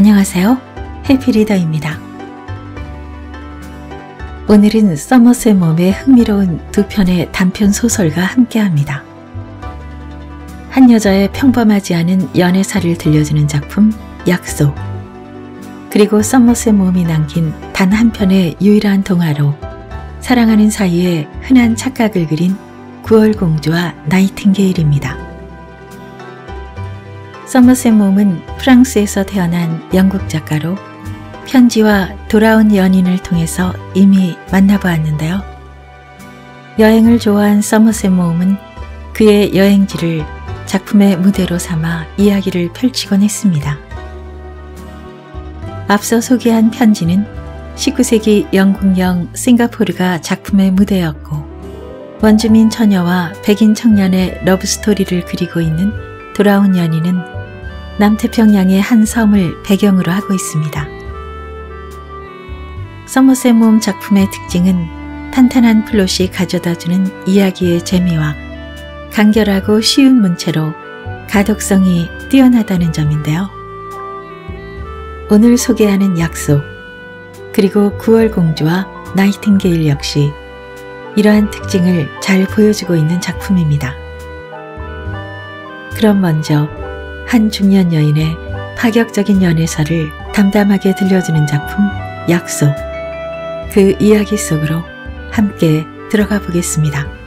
안녕하세요. 해피리더입니다. 오늘은 서머스의몸에 흥미로운 두 편의 단편 소설과 함께합니다. 한 여자의 평범하지 않은 연애사를 들려주는 작품 약속 그리고 서머스의 몸이 남긴 단 한 편의 유일한 동화로 사랑하는 사이에 흔한 착각을 그린 9월 공주와 나이팅게일입니다. 썸머셋 몸은 프랑스에서 태어난 영국 작가로 편지와 돌아온 연인을 통해서 이미 만나보았는데요. 여행을 좋아한 썸머셋 모음은 그의 여행지를 작품의 무대로 삼아 이야기를 펼치곤 했습니다. 앞서 소개한 편지는 19세기 영국령 싱가포르가 작품의 무대였고 원주민 처녀와 백인 청년의 러브스토리를 그리고 있는 돌아온 연인은 남태평양의 한 섬을 배경으로 하고 있습니다. 서머셋 몸 작품의 특징은 탄탄한 플롯이 가져다주는 이야기의 재미와 간결하고 쉬운 문체로 가독성이 뛰어나다는 점인데요. 오늘 소개하는 약속, 그리고 9월 공주와 나이팅게일 역시 이러한 특징을 잘 보여주고 있는 작품입니다. 그럼 먼저 한 중년 여인의 파격적인 연애사를 담담하게 들려주는 작품 약속. 그 이야기 속으로 함께 들어가 보겠습니다.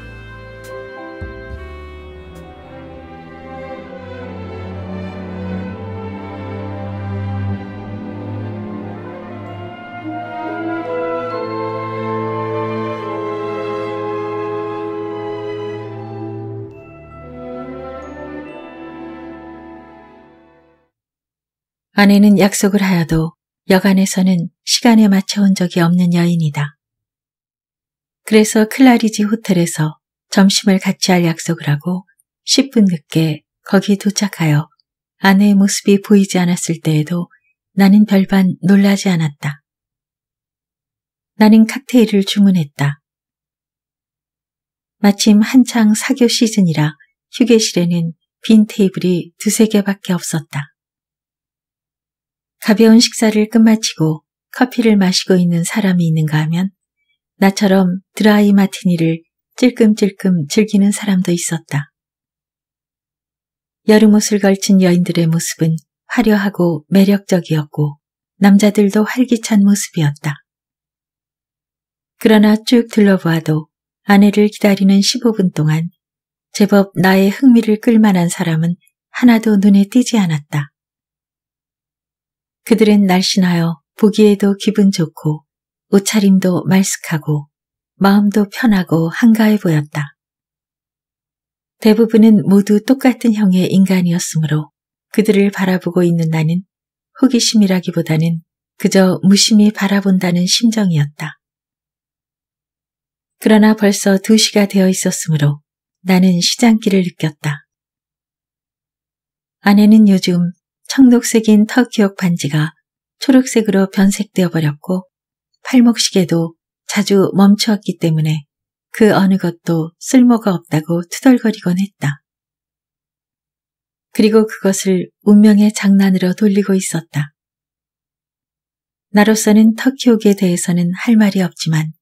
아내는 약속을 하여도 여간에서는 시간에 맞춰 온 적이 없는 여인이다. 그래서 클라리지 호텔에서 점심을 같이 할 약속을 하고 10분 늦게 거기 도착하여 아내의 모습이 보이지 않았을 때에도 나는 별반 놀라지 않았다. 나는 칵테일을 주문했다. 마침 한창 사교 시즌이라 휴게실에는 빈 테이블이 두세 개밖에 없었다. 가벼운 식사를 끝마치고 커피를 마시고 있는 사람이 있는가 하면 나처럼 드라이 마티니를 찔끔찔끔 즐기는 사람도 있었다. 여름옷을 걸친 여인들의 모습은 화려하고 매력적이었고 남자들도 활기찬 모습이었다. 그러나 쭉 둘러보아도 아내를 기다리는 15분 동안 제법 나의 흥미를 끌만한 사람은 하나도 눈에 띄지 않았다. 그들은 날씬하여 보기에도 기분 좋고 옷차림도 말쑥하고 마음도 편하고 한가해 보였다. 대부분은 모두 똑같은 형의 인간이었으므로 그들을 바라보고 있는 나는 호기심이라기보다는 그저 무심히 바라본다는 심정이었다. 그러나 벌써 두시가 되어 있었으므로 나는 시장길을 느꼈다. 아내는 요즘 청록색인 터키옥 반지가 초록색으로 변색되어 버렸고 팔목 시계도 자주 멈추었기 때문에 그 어느 것도 쓸모가 없다고 투덜거리곤 했다. 그리고 그것을 운명의 장난으로 돌리고 있었다. 나로서는 터키옥에 대해서는 할 말이 없지만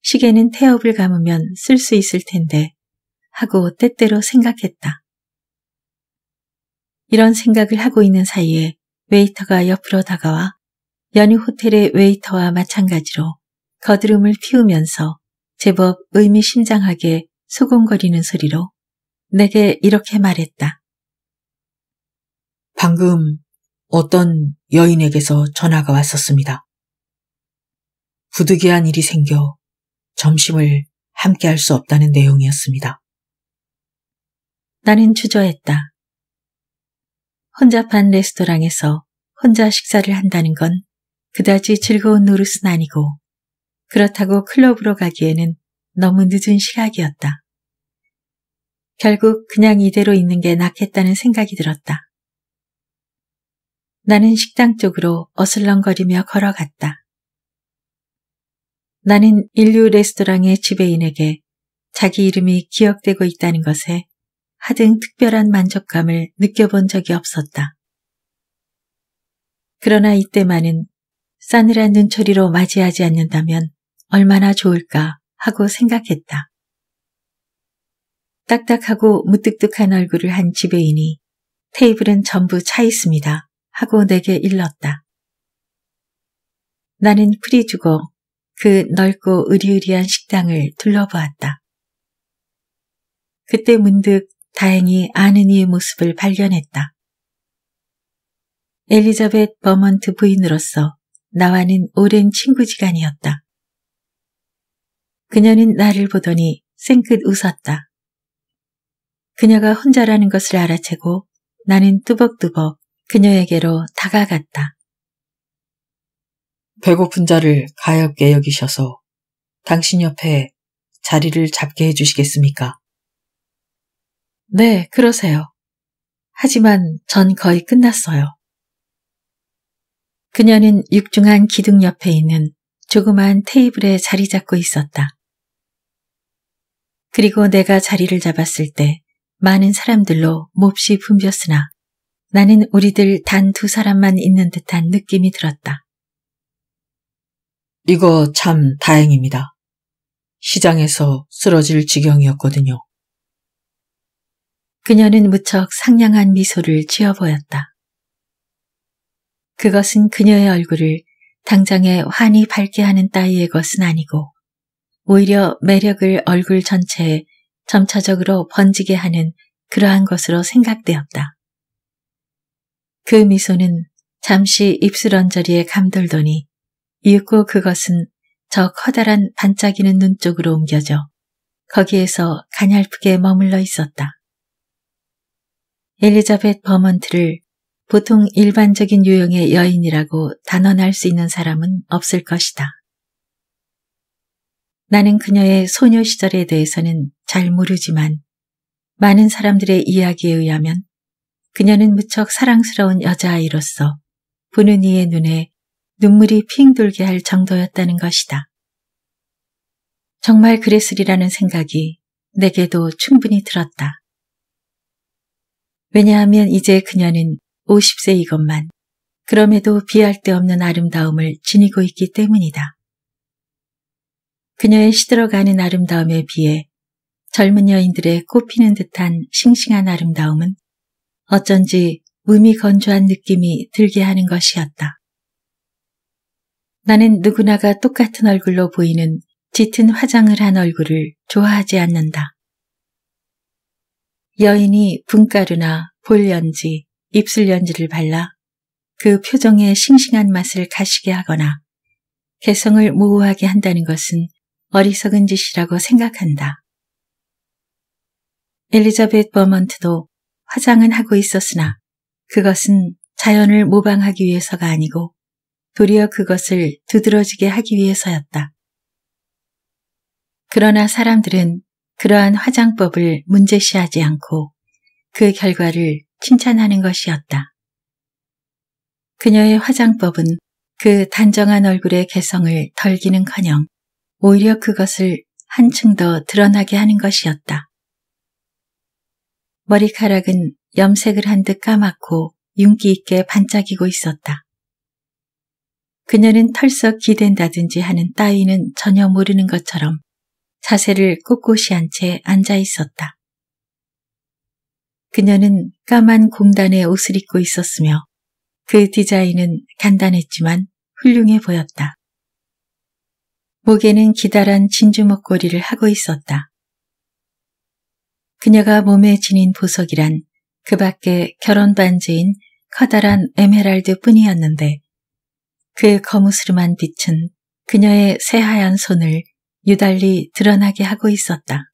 시계는 태엽을 감으면 쓸 수 있을 텐데 하고 때때로 생각했다. 이런 생각을 하고 있는 사이에 웨이터가 옆으로 다가와 연희 호텔의 웨이터와 마찬가지로 거드름을 피우면서 제법 의미심장하게 소곤거리는 소리로 내게 이렇게 말했다. 방금 어떤 여인에게서 전화가 왔었습니다. 부득이한 일이 생겨 점심을 함께 할 수 없다는 내용이었습니다. 나는 주저했다. 혼잡한 레스토랑에서 혼자 식사를 한다는 건 그다지 즐거운 노릇은 아니고 그렇다고 클럽으로 가기에는 너무 늦은 시각이었다. 결국 그냥 이대로 있는 게 낫겠다는 생각이 들었다. 나는 식당 쪽으로 어슬렁거리며 걸어갔다. 나는 인류 레스토랑의 지배인에게 자기 이름이 기억되고 있다는 것에 하등 특별한 만족감을 느껴본 적이 없었다. 그러나 이때만은 싸늘한 눈초리로 맞이하지 않는다면 얼마나 좋을까 하고 생각했다. 딱딱하고 무뚝뚝한 얼굴을 한 지배인이 테이블은 전부 차 있습니다 하고 내게 일렀다. 나는 풀이 주고 그 넓고 으리으리한 식당을 둘러보았다. 그때 문득 다행히 아는 이의 모습을 발견했다. 엘리자벳 버먼트 부인으로서 나와는 오랜 친구지간이었다. 그녀는 나를 보더니 생끗 웃었다. 그녀가 혼자라는 것을 알아채고 나는 뚜벅뚜벅 그녀에게로 다가갔다. 배고픈 자를 가엾게 여기셔서 당신 옆에 자리를 잡게 해주시겠습니까? 네, 그러세요. 하지만 전 거의 끝났어요. 그녀는 육중한 기둥 옆에 있는 조그만 테이블에 자리 잡고 있었다. 그리고 내가 자리를 잡았을 때 많은 사람들로 몹시 붐볐으나 나는 우리들 단 두 사람만 있는 듯한 느낌이 들었다. 이거 참 다행입니다. 시장에서 쓰러질 지경이었거든요. 그녀는 무척 상냥한 미소를 지어 보였다. 그것은 그녀의 얼굴을 당장에 환히 밝게 하는 따위의 것은 아니고 오히려 매력을 얼굴 전체에 점차적으로 번지게 하는 그러한 것으로 생각되었다. 그 미소는 잠시 입술 언저리에 감돌더니 이윽고 그것은 저 커다란 반짝이는 눈 쪽으로 옮겨져 거기에서 가냘프게 머물러 있었다. 엘리자벳 버먼트를 보통 일반적인 유형의 여인이라고 단언할 수 있는 사람은 없을 것이다. 나는 그녀의 소녀 시절에 대해서는 잘 모르지만 많은 사람들의 이야기에 의하면 그녀는 무척 사랑스러운 여자아이로서 부는 이의 눈에 눈물이 핑 돌게 할 정도였다는 것이다. 정말 그랬으리라는 생각이 내게도 충분히 들었다. 왜냐하면 이제 그녀는 50세 이것만 그럼에도 비할 데 없는 아름다움을 지니고 있기 때문이다. 그녀의 시들어가는 아름다움에 비해 젊은 여인들의 꽃피는 듯한 싱싱한 아름다움은 어쩐지 의이 건조한 느낌이 들게 하는 것이었다. 나는 누구나가 똑같은 얼굴로 보이는 짙은 화장을 한 얼굴을 좋아하지 않는다. 여인이 분가루나 볼연지, 입술연지를 발라 그 표정의 싱싱한 맛을 가시게 하거나 개성을 모호하게 한다는 것은 어리석은 짓이라고 생각한다. 엘리자벳 버먼트도 화장은 하고 있었으나 그것은 자연을 모방하기 위해서가 아니고 도리어 그것을 두드러지게 하기 위해서였다. 그러나 사람들은 그러한 화장법을 문제시하지 않고 그 결과를 칭찬하는 것이었다. 그녀의 화장법은 그 단정한 얼굴의 개성을 덜기는커녕 오히려 그것을 한층 더 드러나게 하는 것이었다. 머리카락은 염색을 한 듯 까맣고 윤기 있게 반짝이고 있었다. 그녀는 털썩 기댄다든지 하는 따위는 전혀 모르는 것처럼 사세를 꼿꼿이 한 채 앉아 있었다. 그녀는 까만 공단의 옷을 입고 있었으며 그 디자인은 간단했지만 훌륭해 보였다. 목에는 기다란 진주 목걸이를 하고 있었다. 그녀가 몸에 지닌 보석이란 그 밖에 결혼 반지인 커다란 에메랄드 뿐이었는데 그 거무스름한 빛은 그녀의 새하얀 손을 유달리 드러나게 하고 있었다.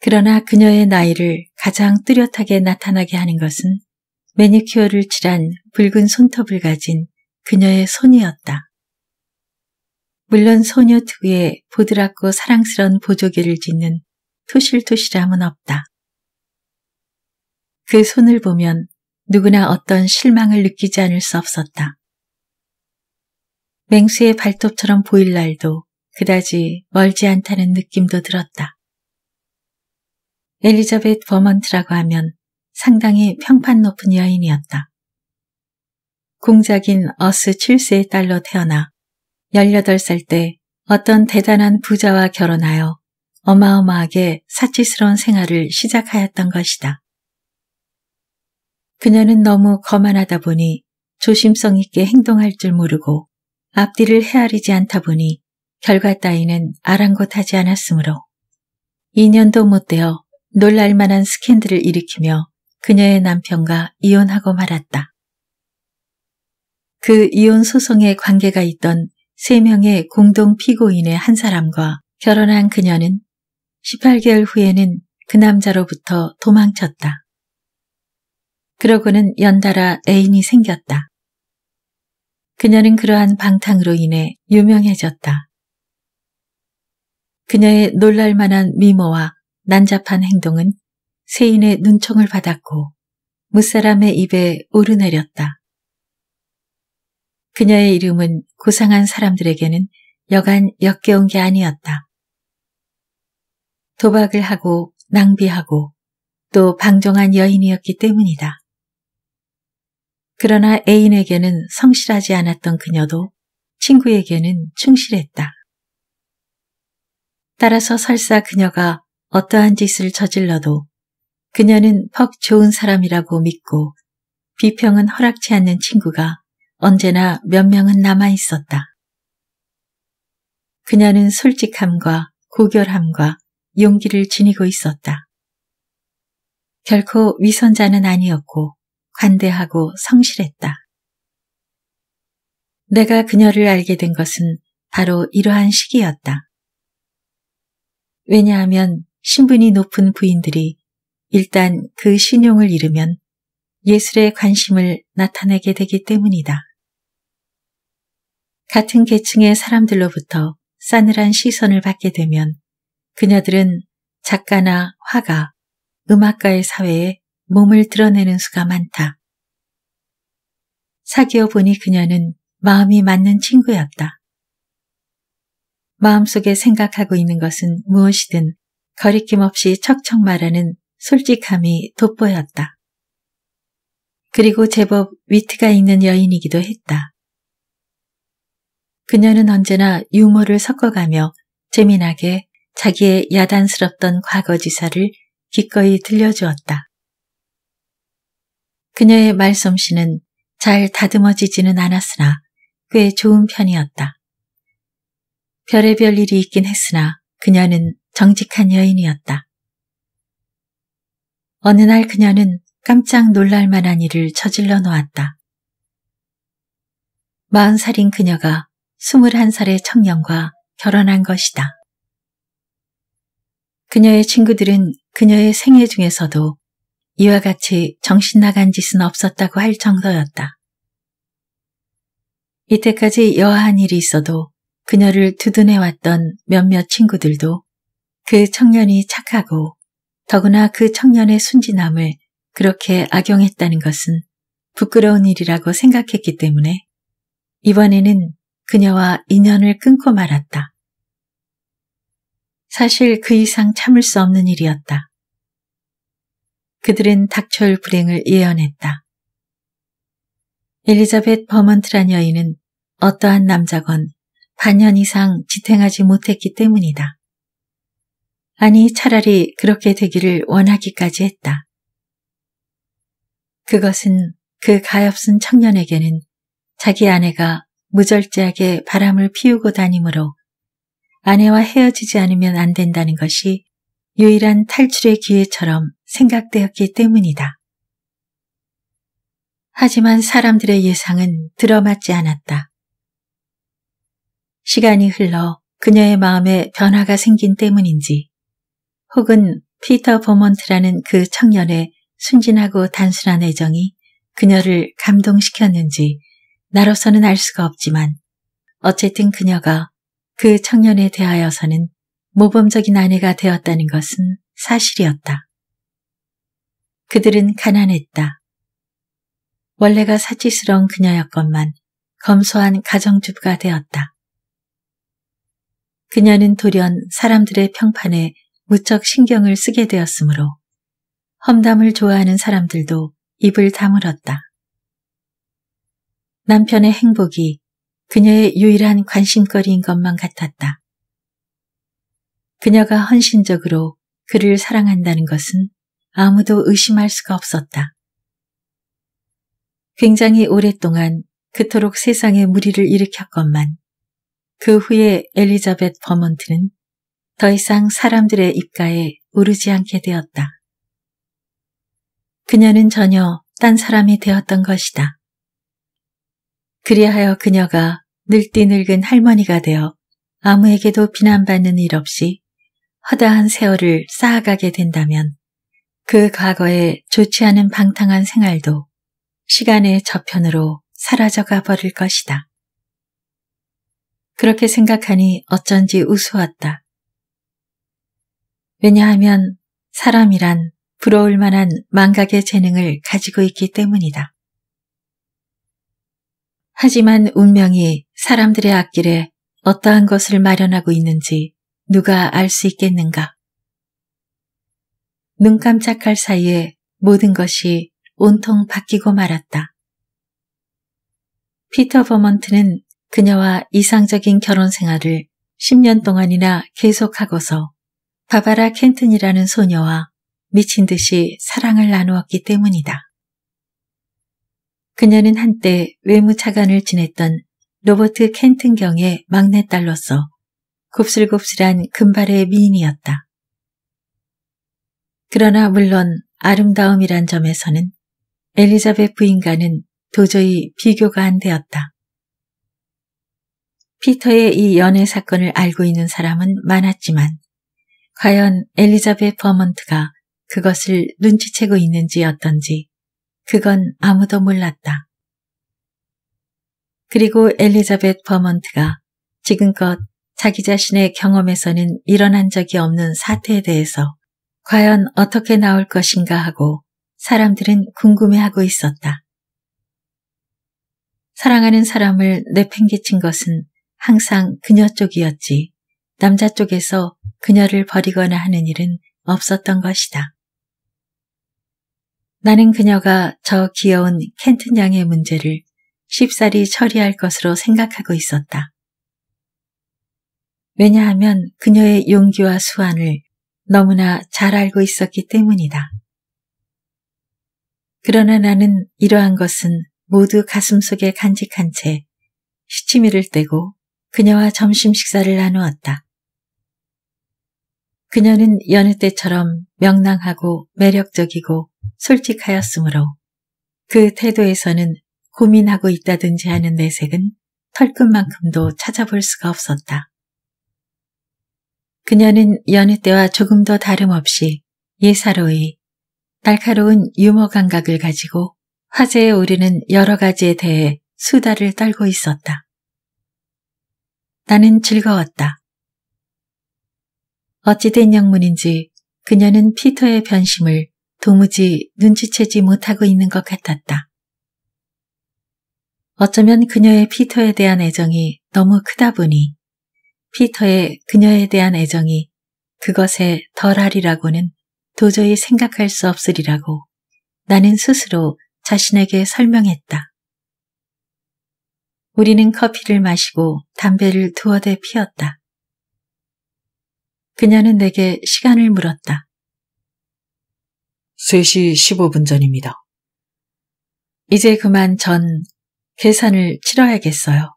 그러나 그녀의 나이를 가장 뚜렷하게 나타나게 하는 것은 매니큐어를 칠한 붉은 손톱을 가진 그녀의 손이었다. 물론 소녀 특유의 부드럽고 사랑스런 보조개를 짓는 토실토실함은 없다. 그 손을 보면 누구나 어떤 실망을 느끼지 않을 수 없었다. 맹수의 발톱처럼 보일 날도 그다지 멀지 않다는 느낌도 들었다. 엘리자벳 버먼트라고 하면 상당히 평판 높은 여인이었다. 공작인 어스 7세의 딸로 태어나 18살 때 어떤 대단한 부자와 결혼하여 어마어마하게 사치스러운 생활을 시작하였던 것이다. 그녀는 너무 거만하다 보니 조심성 있게 행동할 줄 모르고 앞뒤를 헤아리지 않다 보니 결과 따위는 아랑곳하지 않았으므로 2년도 못 되어 놀랄 만한 스캔들을 일으키며 그녀의 남편과 이혼하고 말았다. 그 이혼 소송에 관계가 있던 3명의 공동 피고인의 한 사람과 결혼한 그녀는 18개월 후에는 그 남자로부터 도망쳤다. 그러고는 연달아 애인이 생겼다. 그녀는 그러한 방탕으로 인해 유명해졌다. 그녀의 놀랄만한 미모와 난잡한 행동은 세인의 눈총을 받았고 무사람의 입에 오르내렸다. 그녀의 이름은 고상한 사람들에게는 여간 역겨운 게 아니었다. 도박을 하고 낭비하고 또 방종한 여인이었기 때문이다. 그러나 애인에게는 성실하지 않았던 그녀도 친구에게는 충실했다. 따라서 설사 그녀가 어떠한 짓을 저질러도 그녀는 퍽 좋은 사람이라고 믿고 비평은 허락치 않는 친구가 언제나 몇 명은 남아 있었다. 그녀는 솔직함과 고결함과 용기를 지니고 있었다. 결코 위선자는 아니었고 관대하고 성실했다. 내가 그녀를 알게 된 것은 바로 이러한 시기였다. 왜냐하면 신분이 높은 부인들이 일단 그 신용을 잃으면 예술에 관심을 나타내게 되기 때문이다. 같은 계층의 사람들로부터 싸늘한 시선을 받게 되면 그녀들은 작가나 화가, 음악가의 사회에 몸을 드러내는 수가 많다. 사귀어 보니 그녀는 마음이 맞는 친구였다. 마음속에 생각하고 있는 것은 무엇이든 거리낌 없이 척척 말하는 솔직함이 돋보였다. 그리고 제법 위트가 있는 여인이기도 했다. 그녀는 언제나 유머를 섞어가며 재미나게 자기의 야단스럽던 과거 지사를 기꺼이 들려주었다. 그녀의 말솜씨는 잘 다듬어지지는 않았으나 꽤 좋은 편이었다. 별의별 일이 있긴 했으나 그녀는 정직한 여인이었다. 어느 날 그녀는 깜짝 놀랄 만한 일을 저질러 놓았다. 40살인 그녀가 21살의 청년과 결혼한 것이다. 그녀의 친구들은 그녀의 생애 중에서도 이와 같이 정신 나간 짓은 없었다고 할 정도였다. 이때까지 여한 일이 있어도 그녀를 두둔해왔던 몇몇 친구들도 그 청년이 착하고 더구나 그 청년의 순진함을 그렇게 악용했다는 것은 부끄러운 일이라고 생각했기 때문에 이번에는 그녀와 인연을 끊고 말았다. 사실 그 이상 참을 수 없는 일이었다. 그들은 닥쳐올 불행을 예언했다. 엘리자벳 버먼트란 여인은 어떠한 남자건 반년 이상 지탱하지 못했기 때문이다. 아니 차라리 그렇게 되기를 원하기까지 했다. 그것은 그 가엾은 청년에게는 자기 아내가 무절제하게 바람을 피우고 다니므로 아내와 헤어지지 않으면 안 된다는 것이 유일한 탈출의 기회처럼 생각되었기 때문이다. 하지만 사람들의 예상은 들어맞지 않았다. 시간이 흘러 그녀의 마음에 변화가 생긴 때문인지, 혹은 피터 보먼트라는그 청년의 순진하고 단순한 애정이 그녀를 감동시켰는지 나로서는 알 수가 없지만 어쨌든 그녀가 그 청년에 대하여서는 모범적인 아내가 되었다는 것은 사실이었다. 그들은 가난했다. 원래가 사치스러운 그녀였건만 검소한 가정주부가 되었다. 그녀는 돌연 사람들의 평판에 무척 신경을 쓰게 되었으므로 험담을 좋아하는 사람들도 입을 다물었다. 남편의 행복이 그녀의 유일한 관심거리인 것만 같았다. 그녀가 헌신적으로 그를 사랑한다는 것은 아무도 의심할 수가 없었다. 굉장히 오랫동안 그토록 세상에 무리를 일으켰건만 그 후에 엘리자벳 버먼트는 더 이상 사람들의 입가에 오르지 않게 되었다. 그녀는 전혀 딴 사람이 되었던 것이다. 그리하여 그녀가 늙디 늙은 할머니가 되어 아무에게도 비난받는 일 없이 허다한 세월을 쌓아가게 된다면 그 과거의 좋지 않은 방탕한 생활도 시간의 저편으로 사라져가 버릴 것이다. 그렇게 생각하니 어쩐지 우스웠다. 왜냐하면 사람이란 부러울 만한 망각의 재능을 가지고 있기 때문이다. 하지만 운명이 사람들의 앞길에 어떠한 것을 마련하고 있는지 누가 알 수 있겠는가? 눈 깜짝할 사이에 모든 것이 온통 바뀌고 말았다. 피터 버먼트는 그녀와 이상적인 결혼 생활을 10년 동안이나 계속하고서 바바라 켄튼이라는 소녀와 미친 듯이 사랑을 나누었기 때문이다. 그녀는 한때 외무차관을 지냈던 로버트 켄튼 경의 막내딸로서 곱슬곱슬한 금발의 미인이었다. 그러나 물론 아름다움이란 점에서는 엘리자벳 부인과는 도저히 비교가 안 되었다. 피터의 이 연애 사건을 알고 있는 사람은 많았지만 과연 엘리자벳 버먼트가 그것을 눈치채고 있는지 어떤지 그건 아무도 몰랐다. 그리고 엘리자벳 버먼트가 지금껏 자기 자신의 경험에서는 일어난 적이 없는 사태에 대해서 과연 어떻게 나올 것인가 하고 사람들은 궁금해하고 있었다. 사랑하는 사람을 내팽개친 것은 항상 그녀 쪽이었지 남자 쪽에서 그녀를 버리거나 하는 일은 없었던 것이다. 나는 그녀가 저 귀여운 켄튼 양의 문제를 쉽사리 처리할 것으로 생각하고 있었다. 왜냐하면 그녀의 용기와 수완을 너무나 잘 알고 있었기 때문이다. 그러나 나는 이러한 것은 모두 가슴속에 간직한 채 시치미를 떼고 그녀와 점심 식사를 나누었다. 그녀는 여느 때처럼 명랑하고 매력적이고 솔직하였으므로 그 태도에서는 고민하고 있다든지 하는 내색은 털끝만큼도 찾아볼 수가 없었다. 그녀는 여느 때와 조금 더 다름없이 예사로이 날카로운 유머 감각을 가지고 화제에 오르는 여러 가지에 대해 수다를 떨고 있었다. 나는 즐거웠다. 어찌된 영문인지 그녀는 피터의 변심을 도무지 눈치채지 못하고 있는 것 같았다. 어쩌면 그녀의 피터에 대한 애정이 너무 크다 보니 피터의 그녀에 대한 애정이 그것에 덜하리라고는 도저히 생각할 수 없으리라고 나는 스스로 자신에게 설명했다. 우리는 커피를 마시고 담배를 두어 대 피웠다. 그녀는 내게 시간을 물었다. 3시 15분 전입니다. 이제 그만 전 계산을 치러야겠어요.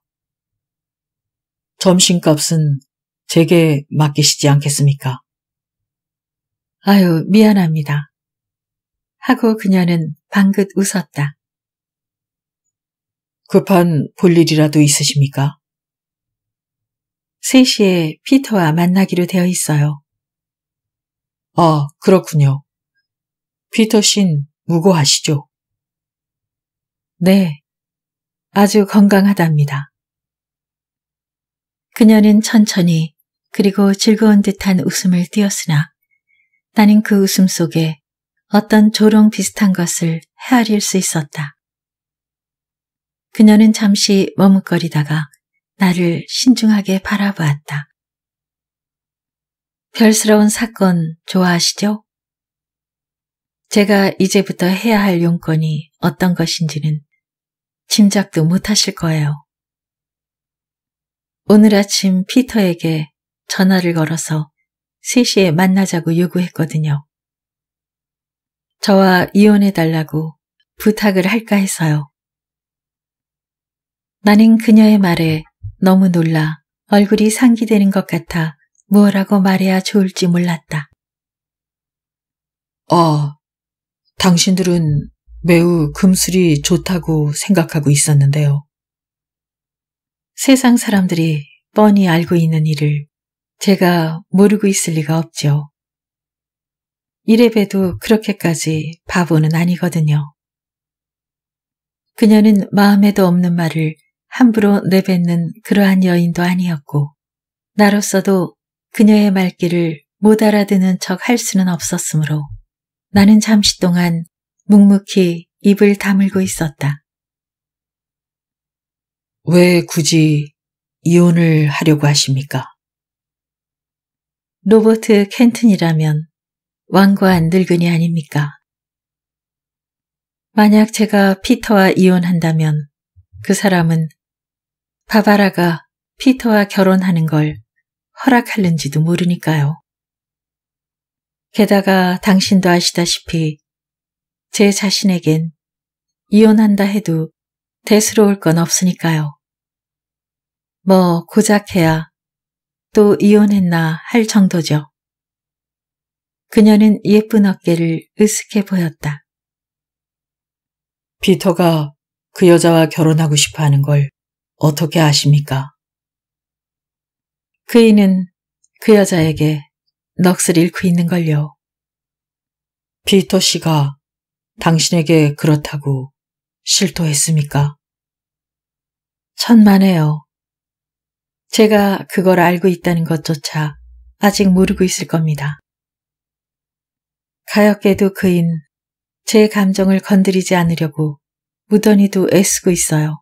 점심값은 제게 맡기시지 않겠습니까? 아유, 미안합니다. 하고 그녀는 방긋 웃었다. 급한 볼일이라도 있으십니까? 3시에 피터와 만나기로 되어 있어요. 아, 그렇군요. 피터 씬 무고하시죠? 네, 아주 건강하답니다. 그녀는 천천히 그리고 즐거운 듯한 웃음을 띄었으나 나는 그 웃음 속에 어떤 조롱 비슷한 것을 헤아릴 수 있었다. 그녀는 잠시 머뭇거리다가 나를 신중하게 바라보았다. 별스러운 사건 좋아하시죠? 제가 이제부터 해야 할 용건이 어떤 것인지는 짐작도 못하실 거예요. 오늘 아침 피터에게 전화를 걸어서 3시에 만나자고 요구했거든요. 저와 이혼해달라고 부탁을 할까 해서요. 나는 그녀의 말에 너무 놀라 얼굴이 상기되는 것 같아 뭐라고 말해야 좋을지 몰랐다. 아, 당신들은 매우 금술이 좋다고 생각하고 있었는데요. 세상 사람들이 뻔히 알고 있는 일을 제가 모르고 있을 리가 없죠. 이래봬도 그렇게까지 바보는 아니거든요. 그녀는 마음에도 없는 말을 함부로 내뱉는 그러한 여인도 아니었고 나로서도 그녀의 말귀를 못 알아듣는 척 할 수는 없었으므로 나는 잠시 동안 묵묵히 입을 다물고 있었다. 왜 굳이 이혼을 하려고 하십니까? 로버트 켄튼이라면 왕과한 늙은이 아닙니까? 만약 제가 피터와 이혼한다면 그 사람은 바바라가 피터와 결혼하는 걸 허락하는지도 모르니까요. 게다가 당신도 아시다시피 제 자신에겐 이혼한다 해도 대수로울 건 없으니까요. 뭐 고작 해야 또 이혼했나 할 정도죠. 그녀는 예쁜 어깨를 으쓱해 보였다. 피터가 그 여자와 결혼하고 싶어 하는 걸 어떻게 아십니까? 그이는 그 여자에게 넋을 잃고 있는 걸요. 피터 씨가 당신에게 그렇다고 실토했습니까? 천만에요. 제가 그걸 알고 있다는 것조차 아직 모르고 있을 겁니다. 가엾게도 그인 제 감정을 건드리지 않으려고 무던히도 애쓰고 있어요.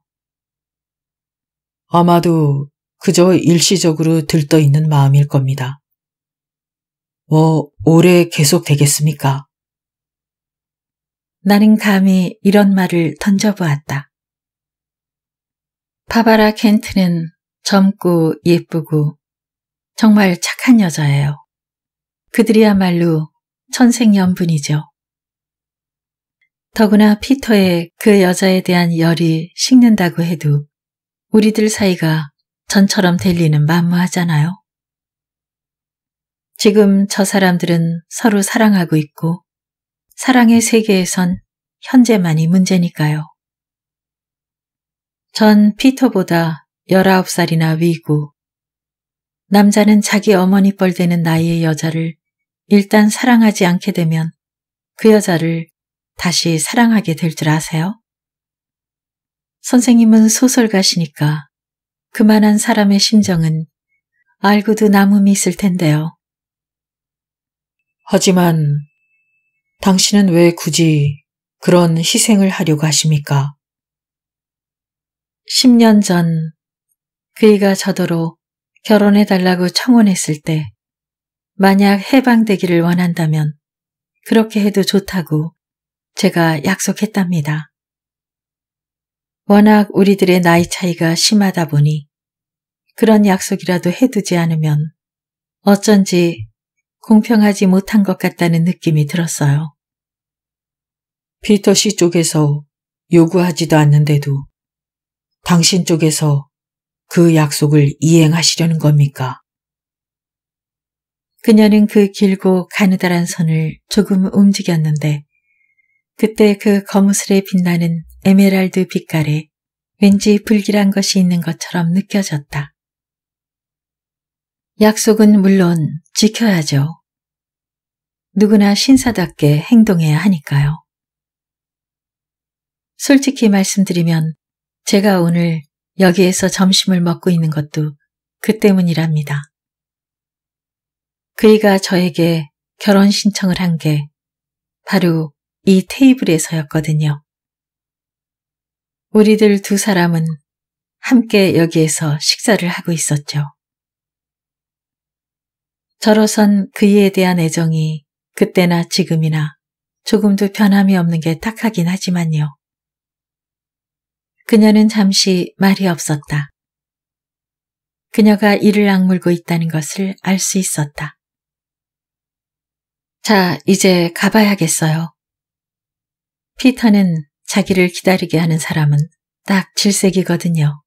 아마도 그저 일시적으로 들떠 있는 마음일 겁니다. 뭐 오래 계속 되겠습니까? 나는 감히 이런 말을 던져보았다. 파바라 켄트는 젊고 예쁘고 정말 착한 여자예요. 그들이야말로 천생연분이죠. 더구나 피터의 그 여자에 대한 열이 식는다고 해도 우리들 사이가 전처럼 될 리는 만무하잖아요. 지금 저 사람들은 서로 사랑하고 있고 사랑의 세계에선 현재만이 문제니까요. 전 피터보다 19살이나 위고 남자는 자기 어머니 뻘 되는 나이의 여자를 일단 사랑하지 않게 되면 그 여자를 다시 사랑하게 될 줄 아세요? 선생님은 소설가시니까 그만한 사람의 심정은 알고도 남음이 있을 텐데요. 하지만 당신은 왜 굳이 그런 희생을 하려고 하십니까? 10년 전 그이가 저더러 결혼해달라고 청혼했을 때 만약 해방되기를 원한다면 그렇게 해도 좋다고 제가 약속했답니다. 워낙 우리들의 나이 차이가 심하다 보니 그런 약속이라도 해두지 않으면 어쩐지 공평하지 못한 것 같다는 느낌이 들었어요. 피터 씨 쪽에서 요구하지도 않는데도 당신 쪽에서 그 약속을 이행하시려는 겁니까? 그녀는 그 길고 가느다란 선을 조금 움직였는데 그때 그 거무슬에 빛나는 에메랄드 빛깔에 왠지 불길한 것이 있는 것처럼 느껴졌다. 약속은 물론 지켜야죠. 누구나 신사답게 행동해야 하니까요. 솔직히 말씀드리면 제가 오늘 여기에서 점심을 먹고 있는 것도 그 때문이랍니다. 그이가 저에게 결혼 신청을 한 게 바로 이 테이블에서였거든요. 우리들 두 사람은 함께 여기에서 식사를 하고 있었죠. 저로선 그이에 대한 애정이 그때나 지금이나 조금도 변함이 없는 게 탁하긴 하지만요. 그녀는 잠시 말이 없었다. 그녀가 이를 악물고 있다는 것을 알 수 있었다. 자, 이제 가봐야겠어요. 피터는 자기를 기다리게 하는 사람은 딱 질색이거든요.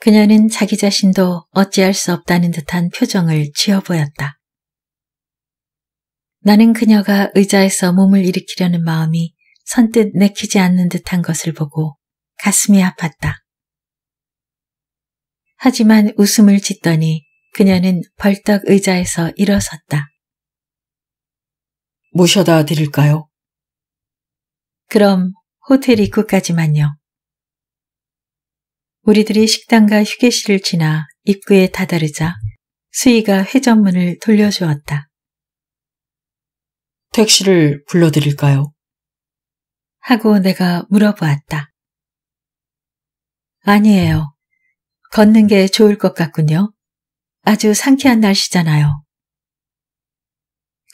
그녀는 자기 자신도 어찌할 수 없다는 듯한 표정을 지어 보였다. 나는 그녀가 의자에서 몸을 일으키려는 마음이 선뜻 내키지 않는 듯한 것을 보고 가슴이 아팠다. 하지만 웃음을 짓더니 그녀는 벌떡 의자에서 일어섰다. 모셔다 드릴까요? 그럼 호텔 입구까지만요. 우리들이 식당과 휴게실을 지나 입구에 다다르자 수희가 회전문을 돌려주었다. 택시를 불러드릴까요? 하고 내가 물어보았다. 아니에요. 걷는 게 좋을 것 같군요. 아주 상쾌한 날씨잖아요.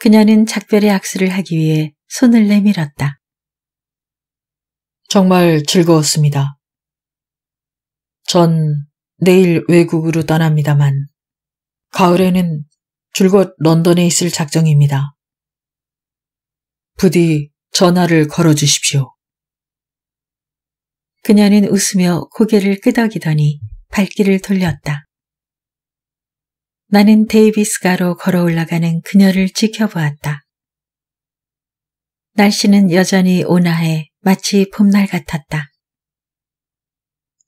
그녀는 작별의 악수를 하기 위해 손을 내밀었다. 정말 즐거웠습니다. 전 내일 외국으로 떠납니다만 가을에는 줄곧 런던에 있을 작정입니다. 부디 전화를 걸어주십시오. 그녀는 웃으며 고개를 끄덕이더니 발길을 돌렸다. 나는 데이비스가로 걸어 올라가는 그녀를 지켜보았다. 날씨는 여전히 온화해 마치 봄날 같았다.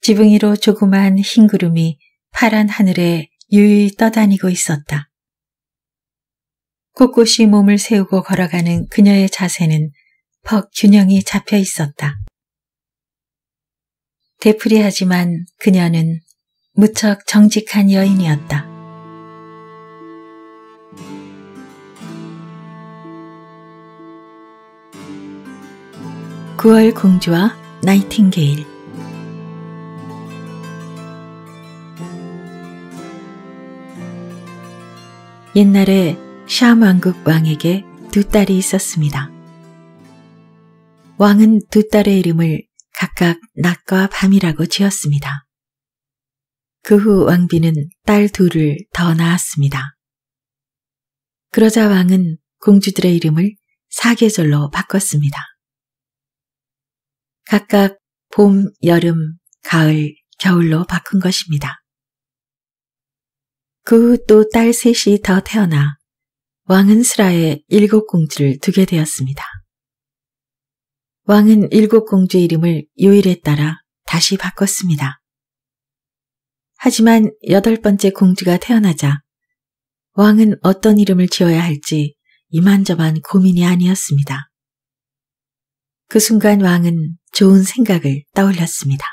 지붕 위로 조그만 흰 구름이 파란 하늘에 유유히 떠다니고 있었다. 꼿꼿이 몸을 세우고 걸어가는 그녀의 자세는 퍽 균형이 잡혀 있었다. 되풀이하지만 그녀는 무척 정직한 여인이었다. 9월 공주와 나이팅게일 옛날에 샤 왕국 왕에게 두 딸이 있었습니다. 왕은 두 딸의 이름을 각각 낮과 밤이라고 지었습니다. 그 후 왕비는 딸 둘을 더 낳았습니다. 그러자 왕은 공주들의 이름을 사계절로 바꿨습니다. 각각 봄, 여름, 가을, 겨울로 바꾼 것입니다. 그후또딸 셋이 더 태어나 왕은 슬하에 일곱 공주를 두게 되었습니다. 왕은 일곱 공주 이름을 요일에 따라 다시 바꿨습니다. 하지만 여덟 번째 공주가 태어나자 왕은 어떤 이름을 지어야 할지 이만저만 고민이 아니었습니다. 그 순간 왕은 좋은 생각을 떠올렸습니다.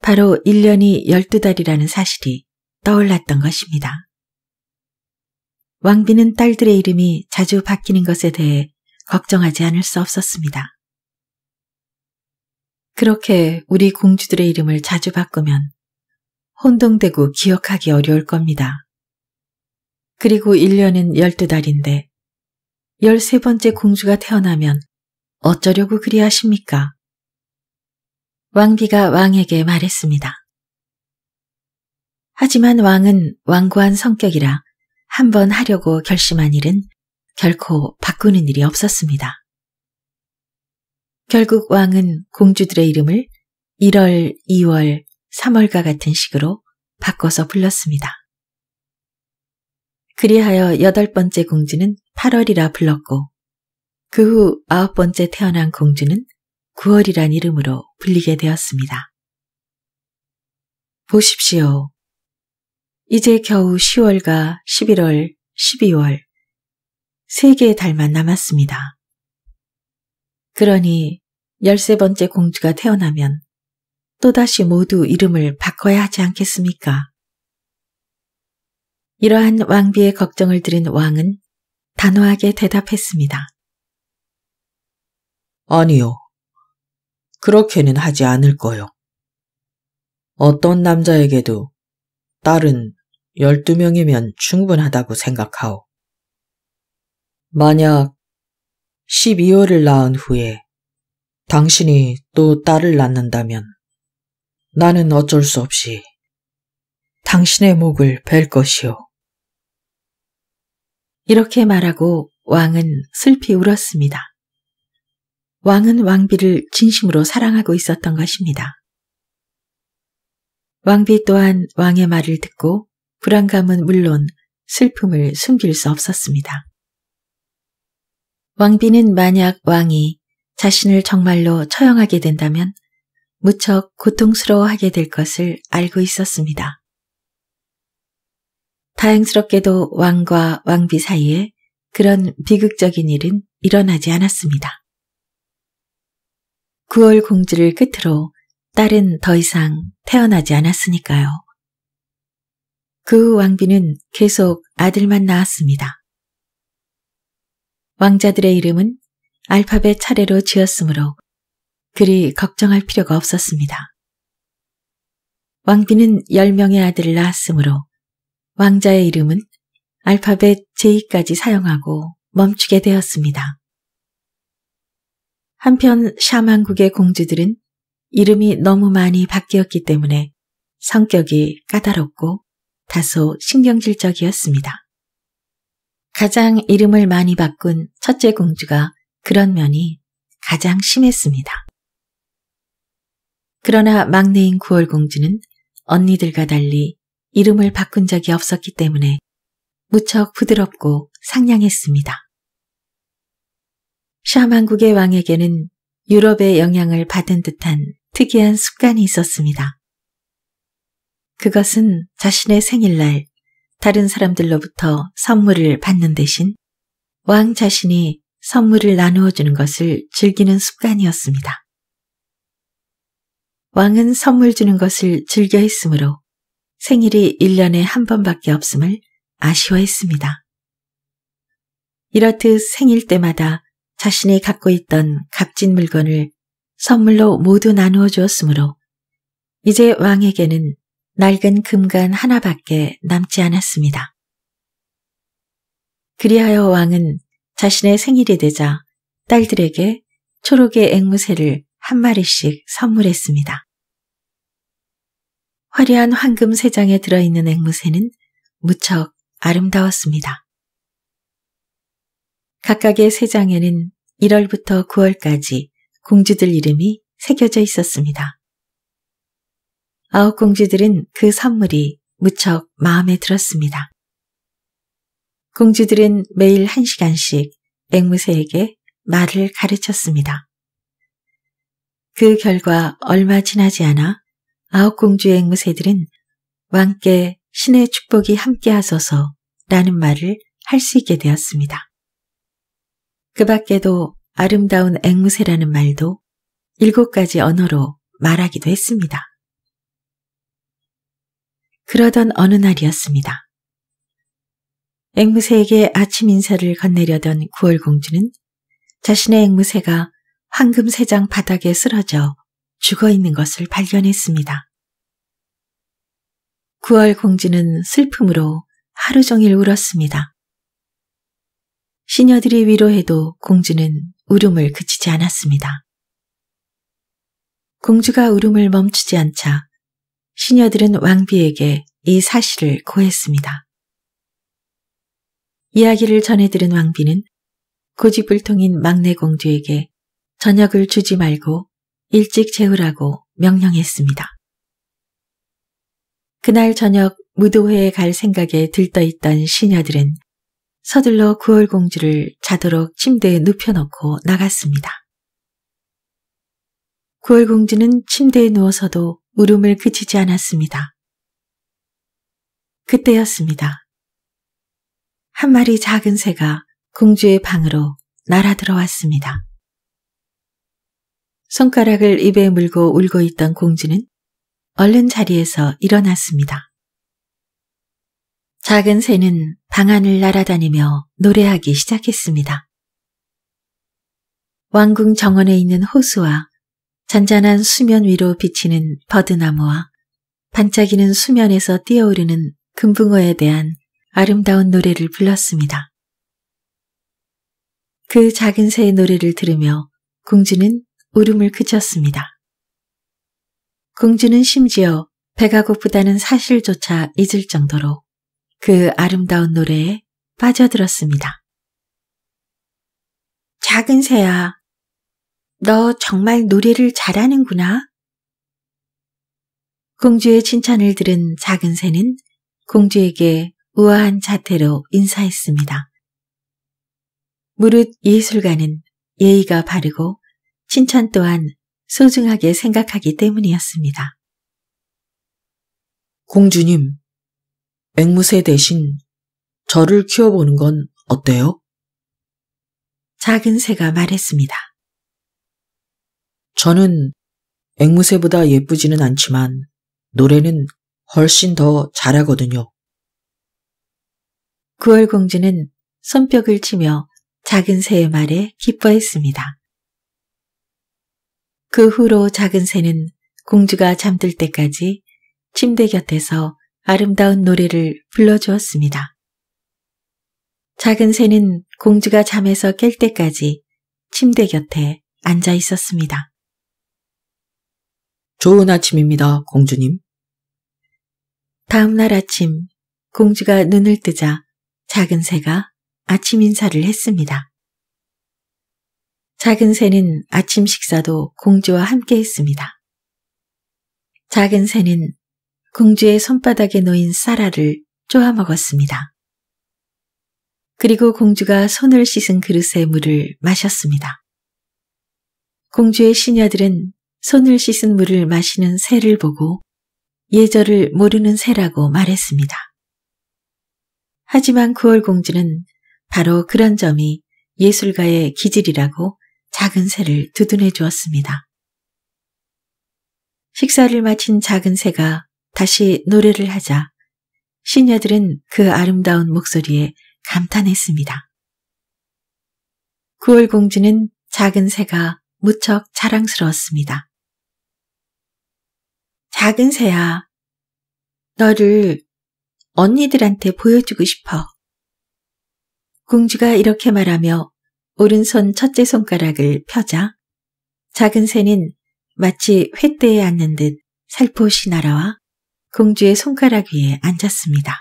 바로 1년이 12달이라는 사실이 떠올랐던 것입니다. 왕비는 딸들의 이름이 자주 바뀌는 것에 대해 걱정하지 않을 수 없었습니다. 그렇게 우리 공주들의 이름을 자주 바꾸면 혼동되고 기억하기 어려울 겁니다. 그리고 1년은 12달인데 13번째 공주가 태어나면 어쩌려고 그리 하십니까? 왕비가 왕에게 말했습니다. 하지만 왕은 완고한 성격이라 한 번 하려고 결심한 일은 결코 바꾸는 일이 없었습니다. 결국 왕은 공주들의 이름을 1월, 2월, 3월과 같은 식으로 바꿔서 불렀습니다. 그리하여 여덟 번째 공주는 8월이라 불렀고 그 후 아홉 번째 태어난 공주는 9월이란 이름으로 불리게 되었습니다. 보십시오. 이제 겨우 10월과 11월, 12월 3개의 달만 남았습니다. 그러니 13번째 공주가 태어나면 또다시 모두 이름을 바꿔야 하지 않겠습니까? 이러한 왕비의 걱정을 들은 왕은 단호하게 대답했습니다. 아니요. 그렇게는 하지 않을 거요. 어떤 남자에게도 딸은 12명이면 충분하다고 생각하오. 만약 12월을 낳은 후에 당신이 또 딸을 낳는다면 나는 어쩔 수 없이 당신의 목을 벨 것이오. 이렇게 말하고 왕은 슬피 울었습니다. 왕은 왕비를 진심으로 사랑하고 있었던 것입니다. 왕비 또한 왕의 말을 듣고 불안감은 물론 슬픔을 숨길 수 없었습니다. 왕비는 만약 왕이 자신을 정말로 처형하게 된다면 무척 고통스러워하게 될 것을 알고 있었습니다. 다행스럽게도 왕과 왕비 사이에 그런 비극적인 일은 일어나지 않았습니다. 9월 공주를 끝으로 딸은 더 이상 태어나지 않았으니까요. 그 왕비는 계속 아들만 낳았습니다. 왕자들의 이름은 알파벳 차례로 지었으므로 그리 걱정할 필요가 없었습니다. 왕비는 10명의 아들을 낳았으므로 왕자의 이름은 알파벳 제2까지 사용하고 멈추게 되었습니다. 한편 샤만국의 공주들은 이름이 너무 많이 바뀌었기 때문에 성격이 까다롭고 다소 신경질적이었습니다. 가장 이름을 많이 바꾼 첫째 공주가 그런 면이 가장 심했습니다. 그러나 막내인 9월공주는 언니들과 달리 이름을 바꾼 적이 없었기 때문에 무척 부드럽고 상냥했습니다. 샤만국의 왕에게는 유럽의 영향을 받은 듯한 특이한 습관이 있었습니다. 그것은 자신의 생일날 다른 사람들로부터 선물을 받는 대신 왕 자신이 선물을 나누어 주는 것을 즐기는 습관이었습니다. 왕은 선물 주는 것을 즐겨 했으므로 생일이 1년에 한 번밖에 없음을 아쉬워했습니다. 이렇듯 생일 때마다 자신이 갖고 있던 값진 물건을 선물로 모두 나누어 주었으므로 이제 왕에게는 낡은 금간 하나밖에 남지 않았습니다. 그리하여 왕은 자신의 생일이 되자 딸들에게 초록의 앵무새를 한 마리씩 선물했습니다. 화려한 황금 세장에 들어있는 앵무새는 무척 아름다웠습니다. 각각의 세장에는 1월부터 9월까지 공주들 이름이 새겨져 있었습니다. 아홉 공주들은 그 선물이 무척 마음에 들었습니다. 공주들은 매일 한 시간씩 앵무새에게 말을 가르쳤습니다. 그 결과 얼마 지나지 않아 아홉 공주의 앵무새들은 왕께 신의 축복이 함께 하소서 라는 말을 할 수 있게 되었습니다. 그 밖에도 아름다운 앵무새라는 말도 일곱 가지 언어로 말하기도 했습니다. 그러던 어느 날이었습니다. 앵무새에게 아침 인사를 건네려던 9월 공주는 자신의 앵무새가 황금 새장 바닥에 쓰러져 죽어 있는 것을 발견했습니다. 9월 공주는 슬픔으로 하루 종일 울었습니다. 시녀들이 위로해도 공주는 울음을 그치지 않았습니다. 공주가 울음을 멈추지 않자 시녀들은 왕비에게 이 사실을 고했습니다. 이야기를 전해들은 왕비는 고집불통인 막내 공주에게 저녁을 주지 말고 일찍 재우라고 명령했습니다. 그날 저녁 무도회에 갈 생각에 들떠있던 시녀들은 서둘러 구월공주를 자도록 침대에 눕혀놓고 나갔습니다. 구월공주는 침대에 누워서도 울음을 그치지 않았습니다. 그때였습니다. 한 마리 작은 새가 공주의 방으로 날아 들어왔습니다. 손가락을 입에 물고 울고 있던 공주는 얼른 자리에서 일어났습니다. 작은 새는 방 안을 날아다니며 노래하기 시작했습니다. 왕궁 정원에 있는 호수와 잔잔한 수면 위로 비치는 버드나무와 반짝이는 수면에서 뛰어오르는 금붕어에 대한 아름다운 노래를 불렀습니다. 그 작은 새의 노래를 들으며 공주는 울음을 그쳤습니다. 공주는 심지어 배가 고프다는 사실조차 잊을 정도로 그 아름다운 노래에 빠져들었습니다. 작은 새야, 너 정말 노래를 잘하는구나. 공주의 칭찬을 들은 작은 새는 공주에게 우아한 자태로 인사했습니다. 무릇 예술가는 예의가 바르고 칭찬 또한 소중하게 생각하기 때문이었습니다. 공주님, 앵무새 대신 저를 키워보는 건 어때요? 작은 새가 말했습니다. 저는 앵무새보다 예쁘지는 않지만 노래는 훨씬 더 잘하거든요. 9월 공주는 손뼉을 치며 작은 새의 말에 기뻐했습니다. 그 후로 작은 새는 공주가 잠들 때까지 침대 곁에서 아름다운 노래를 불러주었습니다. 작은 새는 공주가 잠에서 깰 때까지 침대 곁에 앉아 있었습니다. 좋은 아침입니다, 공주님. 다음날 아침, 공주가 눈을 뜨자 작은 새가 아침 인사를 했습니다. 작은 새는 아침 식사도 공주와 함께 했습니다. 작은 새는 공주의 손바닥에 놓인 쌀알을 쪼아 먹었습니다. 그리고 공주가 손을 씻은 그릇의 물을 마셨습니다. 공주의 시녀들은 손을 씻은 물을 마시는 새를 보고 예절을 모르는 새라고 말했습니다. 하지만 9월공주는 바로 그런 점이 예술가의 기질이라고 작은 새를 두둔해 주었습니다. 식사를 마친 작은 새가 다시 노래를 하자 시녀들은 그 아름다운 목소리에 감탄했습니다. 9월공주는 작은 새가 무척 자랑스러웠습니다. 작은 새야, 너를 언니들한테 보여주고 싶어. 공주가 이렇게 말하며 오른손 첫째 손가락을 펴자 작은 새는 마치 횃대에 앉는 듯 살포시 날아와 공주의 손가락 위에 앉았습니다.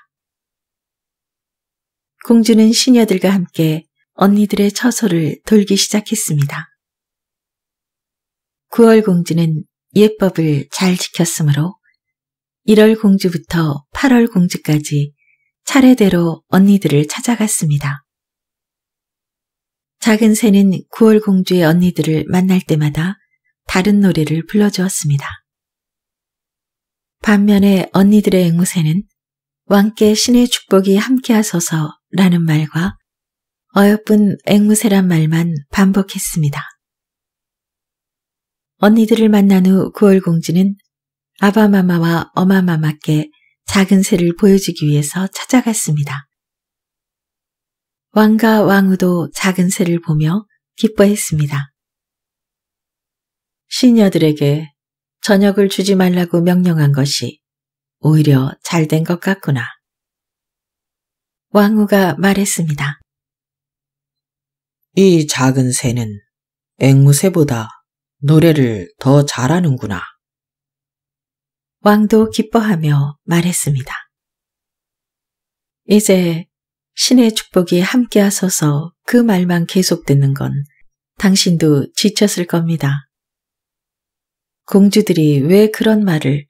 공주는 시녀들과 함께 언니들의 처소를 돌기 시작했습니다. 9월 공주는 예법을 잘 지켰으므로 1월 공주부터 8월 공주까지 차례대로 언니들을 찾아갔습니다. 작은 새는 9월 공주의 언니들을 만날 때마다 다른 노래를 불러주었습니다. 반면에 언니들의 앵무새는 왕께 신의 축복이 함께하소서라는 말과 어여쁜 앵무새란 말만 반복했습니다. 언니들을 만난 후 9월 공지는 아바마마와 어마마마께 작은 새를 보여주기 위해서 찾아갔습니다. 왕과 왕후도 작은 새를 보며 기뻐했습니다. 시녀들에게 저녁을 주지 말라고 명령한 것이 오히려 잘 된 것 같구나. 왕후가 말했습니다. 이 작은 새는 앵무새보다 노래를 더 잘하는구나. 왕도 기뻐하며 말했습니다. 이제 신의 축복이 함께 하소서 그 말만 계속 듣는 건 당신도 지쳤을 겁니다. 공주들이 왜 그런 말을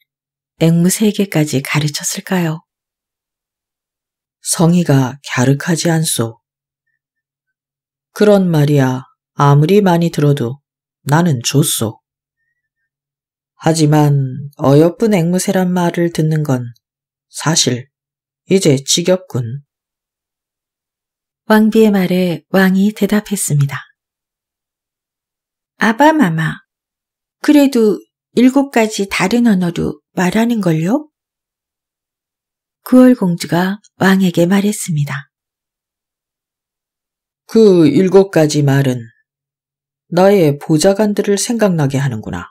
앵무새에게까지 가르쳤을까요? 성의가 갸륵하지 않소. 그런 말이야 아무리 많이 들어도 나는 줬소. 하지만 어여쁜 앵무새란 말을 듣는 건 사실 이제 지겹군. 왕비의 말에 왕이 대답했습니다. 아바 마마, 그래도 일곱 가지 다른 언어로 말하는 걸요? 9월 공주가 왕에게 말했습니다. 그 일곱 가지 말은 나의 보좌관들을 생각나게 하는구나.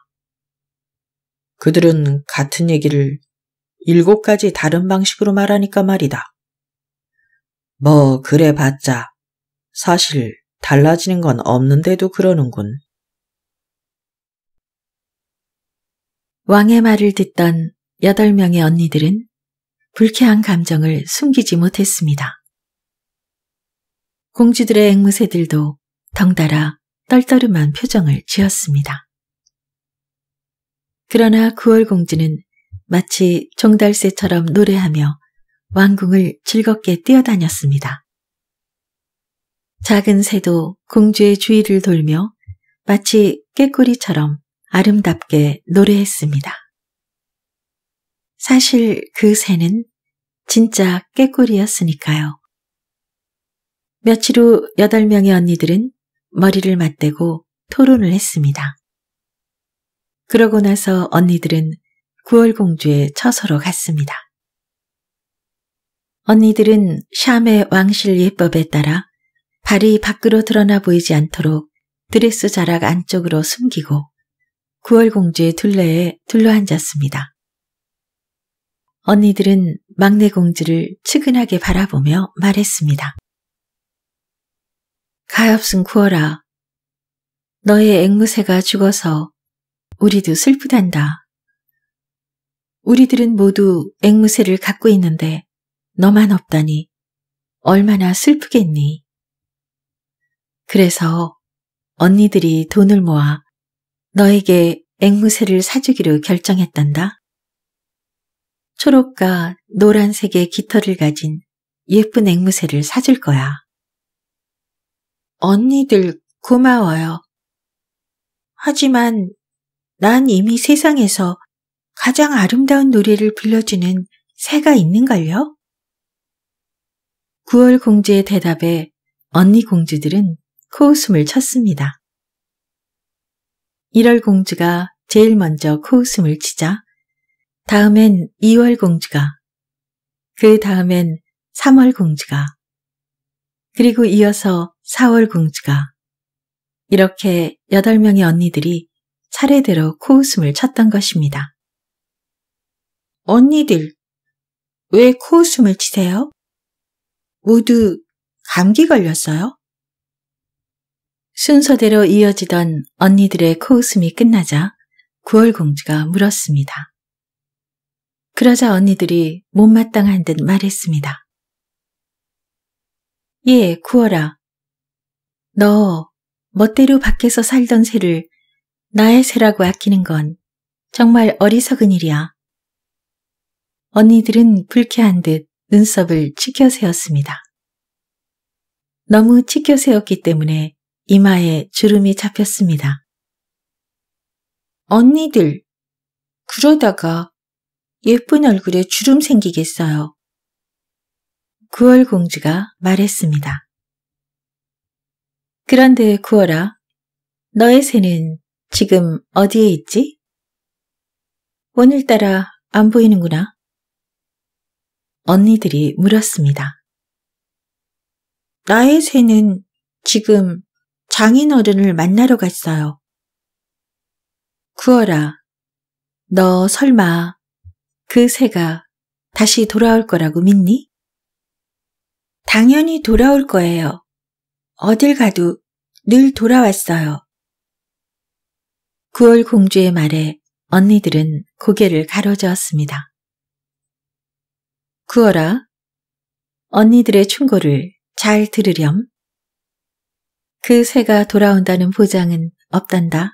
그들은 같은 얘기를 일곱 가지 다른 방식으로 말하니까 말이다. 뭐, 그래 봤자. 사실 달라지는 건 없는데도 그러는군. 왕의 말을 듣던 여덟 명의 언니들은 불쾌한 감정을 숨기지 못했습니다. 공주들의 앵무새들도 덩달아 떨떠름한 표정을 지었습니다. 그러나 9월 공주는 마치 종달새처럼 노래하며 왕궁을 즐겁게 뛰어다녔습니다. 작은 새도 공주의 주위를 돌며 마치 깨꼬리처럼 아름답게 노래했습니다. 사실 그 새는 진짜 깨꼬리였으니까요. 며칠 후 여덟 명의 언니들은 머리를 맞대고 토론을 했습니다. 그러고 나서 언니들은 구월공주의 처서로 갔습니다. 언니들은 샴의 왕실 예법에 따라 발이 밖으로 드러나 보이지 않도록 드레스 자락 안쪽으로 숨기고 구월공주의 둘레에 둘러앉았습니다. 언니들은 막내 공주를 측은하게 바라보며 말했습니다. 가엾은 구어라. 너의 앵무새가 죽어서 우리도 슬프단다. 우리들은 모두 앵무새를 갖고 있는데 너만 없다니 얼마나 슬프겠니. 그래서 언니들이 돈을 모아 너에게 앵무새를 사주기로 결정했단다. 초록과 노란색의 깃털을 가진 예쁜 앵무새를 사줄 거야. 언니들 고마워요. 하지만 난 이미 세상에서 가장 아름다운 노래를 불러주는 새가 있는걸요? 9월 공주의 대답에 언니 공주들은 코웃음을 쳤습니다. 1월 공주가 제일 먼저 코웃음을 치자 다음엔 2월 공주가 그 다음엔 3월 공주가 그리고 이어서 4월 궁지가 이렇게 8명의 언니들이 차례대로 코웃음을 쳤던 것입니다. 언니들, 왜 코웃음을 치세요? 모두 감기 걸렸어요? 순서대로 이어지던 언니들의 코웃음이 끝나자 9월 공주가 물었습니다. 그러자 언니들이 못마땅한 듯 말했습니다. 예, 구월아. 너 멋대로 밖에서 살던 새를 나의 새라고 아끼는 건 정말 어리석은 일이야. 언니들은 불쾌한 듯 눈썹을 치켜세웠습니다. 너무 치켜세웠기 때문에 이마에 주름이 잡혔습니다. 언니들, 그러다가 예쁜 얼굴에 주름 생기겠어요. 9월 공주가 말했습니다. 그런데 구어라 너의 새는 지금 어디에 있지? 오늘따라 안 보이는구나. 언니들이 물었습니다. 나의 새는 지금 장인어른을 만나러 갔어요. 구어라너 설마 그 새가 다시 돌아올 거라고 믿니? 당연히 돌아올 거예요. 어딜 가도 늘 돌아왔어요. 9월 공주의 말에 언니들은 고개를 가로저었습니다. 9월아, 언니들의 충고를 잘 들으렴. 그 새가 돌아온다는 보장은 없단다.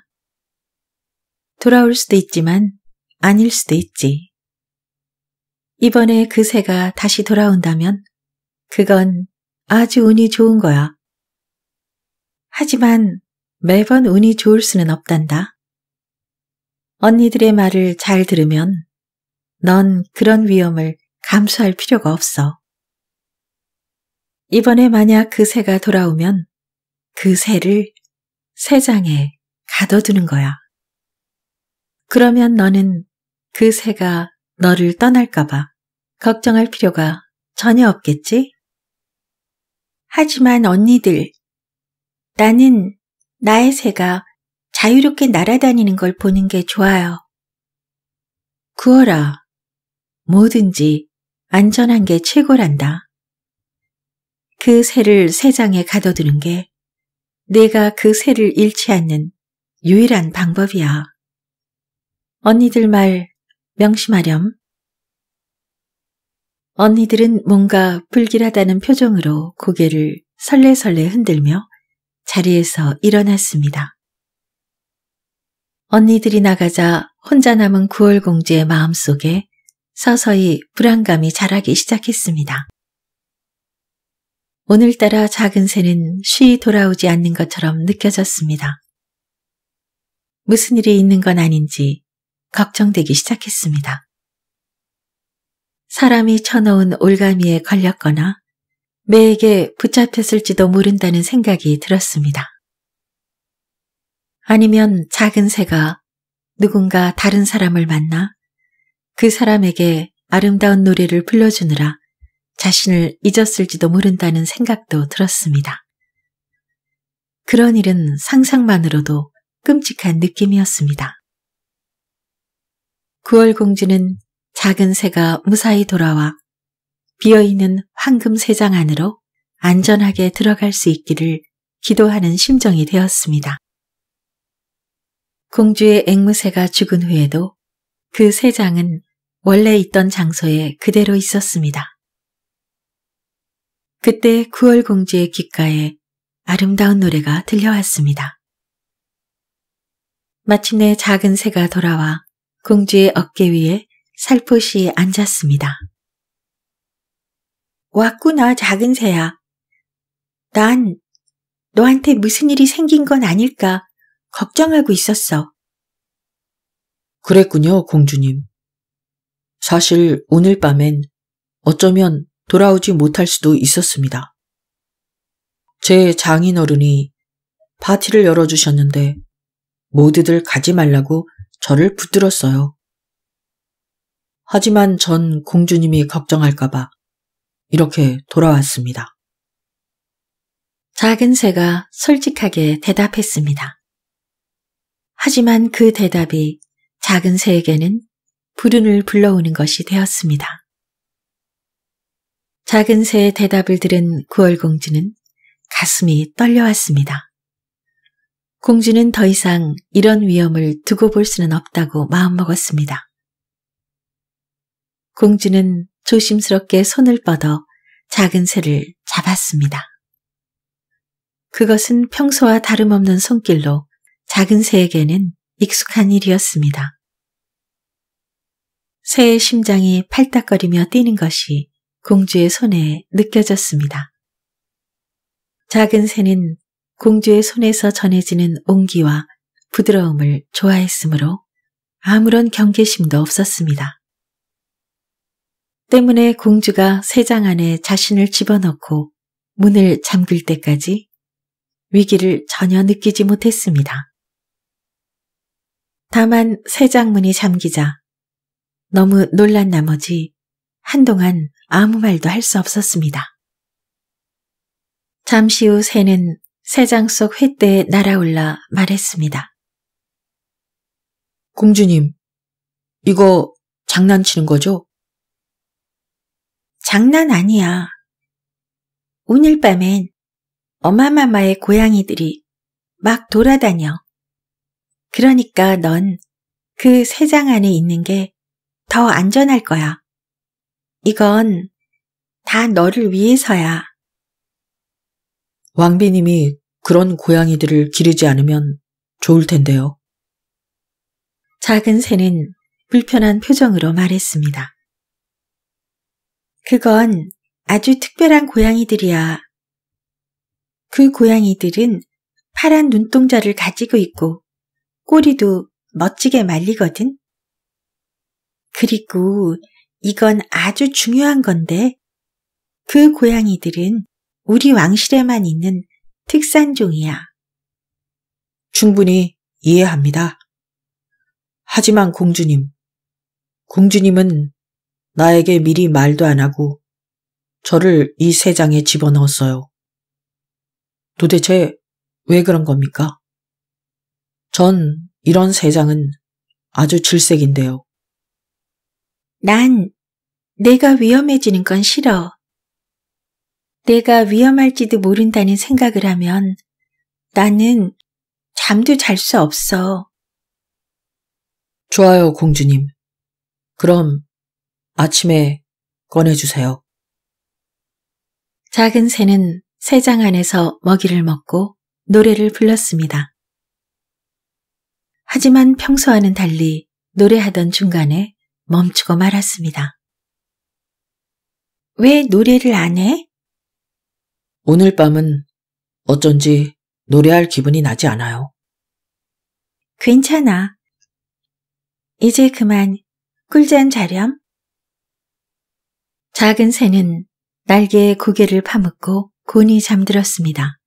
돌아올 수도 있지만 아닐 수도 있지. 이번에 그 새가 다시 돌아온다면 그건 아주 운이 좋은 거야. 하지만 매번 운이 좋을 수는 없단다. 언니들의 말을 잘 들으면 넌 그런 위험을 감수할 필요가 없어. 이번에 만약 그 새가 돌아오면 그 새를 새장에 가둬두는 거야. 그러면 너는 그 새가 너를 떠날까봐 걱정할 필요가 전혀 없겠지? 하지만 언니들 나는 나의 새가 자유롭게 날아다니는 걸 보는 게 좋아요. 구어라. 뭐든지 안전한 게 최고란다. 그 새를 새장에 가둬두는 게 내가 그 새를 잃지 않는 유일한 방법이야. 언니들 말 명심하렴. 언니들은 뭔가 불길하다는 표정으로 고개를 설레설레 흔들며 자리에서 일어났습니다. 언니들이 나가자 혼자 남은 9월 공주의 마음속에 서서히 불안감이 자라기 시작했습니다. 오늘따라 작은 새는 쉬이 돌아오지 않는 것처럼 느껴졌습니다. 무슨 일이 있는 건 아닌지 걱정되기 시작했습니다. 사람이 쳐놓은 올가미에 걸렸거나 매에게 붙잡혔을지도 모른다는 생각이 들었습니다. 아니면 작은 새가 누군가 다른 사람을 만나 그 사람에게 아름다운 노래를 불러주느라 자신을 잊었을지도 모른다는 생각도 들었습니다. 그런 일은 상상만으로도 끔찍한 느낌이었습니다. 9월 공주는 작은 새가 무사히 돌아와 비어있는 황금 세장 안으로 안전하게 들어갈 수 있기를 기도하는 심정이 되었습니다. 공주의 앵무새가 죽은 후에도 그 세장은 원래 있던 장소에 그대로 있었습니다. 그때 9월 공주의 귓가에 아름다운 노래가 들려왔습니다. 마침내 작은 새가 돌아와 공주의 어깨 위에 살포시 앉았습니다. 왔구나, 작은 새야. 난 너한테 무슨 일이 생긴 건 아닐까 걱정하고 있었어. 그랬군요, 공주님. 사실 오늘 밤엔 어쩌면 돌아오지 못할 수도 있었습니다. 제 장인 어른이 파티를 열어주셨는데 모두들 가지 말라고 저를 붙들었어요. 하지만 전 공주님이 걱정할까봐 이렇게 돌아왔습니다. 작은 새가 솔직하게 대답했습니다. 하지만 그 대답이 작은 새에게는 불운을 불러오는 것이 되었습니다. 작은 새의 대답을 들은 구월공주는 가슴이 떨려왔습니다. 공주는 더 이상 이런 위험을 두고 볼 수는 없다고 마음먹었습니다. 공주는 조심스럽게 손을 뻗어 작은 새를 잡았습니다. 그것은 평소와 다름없는 손길로 작은 새에게는 익숙한 일이었습니다. 새의 심장이 팔딱거리며 뛰는 것이 공주의 손에 느껴졌습니다. 작은 새는 공주의 손에서 전해지는 온기와 부드러움을 좋아했으므로 아무런 경계심도 없었습니다. 때문에 공주가 세장 안에 자신을 집어넣고 문을 잠글 때까지 위기를 전혀 느끼지 못했습니다. 다만 세장 문이 잠기자 너무 놀란 나머지 한동안 아무 말도 할 수 없었습니다. 잠시 후 새는 새장 속 횃대에 날아올라 말했습니다. 공주님, 이거 장난치는 거죠? 장난 아니야. 오늘 밤엔 어마마마의 고양이들이 막 돌아다녀. 그러니까 넌 그새장 안에 있는 게 더 안전할 거야. 이건 다 너를 위해서야. 왕비님이 그런 고양이들을 기르지 않으면 좋을 텐데요. 작은 새는 불편한 표정으로 말했습니다. 그건 아주 특별한 고양이들이야. 그 고양이들은 파란 눈동자를 가지고 있고 꼬리도 멋지게 말리거든. 그리고 이건 아주 중요한 건데 그 고양이들은 우리 왕실에만 있는 특산종이야. 충분히 이해합니다. 하지만 공주님, 공주님은 나에게 미리 말도 안 하고 저를 이 세장에 집어넣었어요. 도대체 왜 그런 겁니까? 전 이런 세장은 아주 질색인데요. 난 내가 위험해지는 건 싫어. 내가 위험할지도 모른다는 생각을 하면 나는 잠도 잘 수 없어. 좋아요, 공주님. 그럼 아침에 꺼내주세요. 작은 새는 새장 안에서 먹이를 먹고 노래를 불렀습니다. 하지만 평소와는 달리 노래하던 중간에 멈추고 말았습니다. 왜 노래를 안 해? 오늘 밤은 어쩐지 노래할 기분이 나지 않아요. 괜찮아. 이제 그만 꿀잠 자렴. 작은 새는 날개에 고개를 파묻고 곤히 잠들었습니다.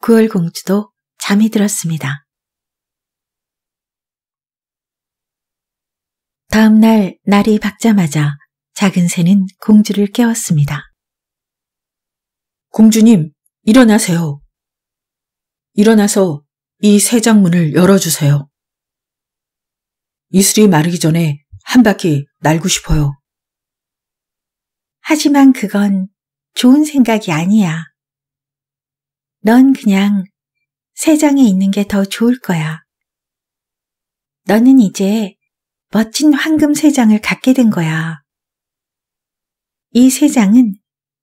9월공주도 잠이 들었습니다. 다음 날 날이 밝자마자 작은 새는 공주를 깨웠습니다. 공주님, 일어나세요. 일어나서 이 새장문을 열어주세요. 이슬이 마르기 전에 한 바퀴 날고 싶어요. 하지만 그건 좋은 생각이 아니야. 넌 그냥 세상에 있는 게 더 좋을 거야. 너는 이제 멋진 황금 세장을 갖게 된 거야. 이 세장은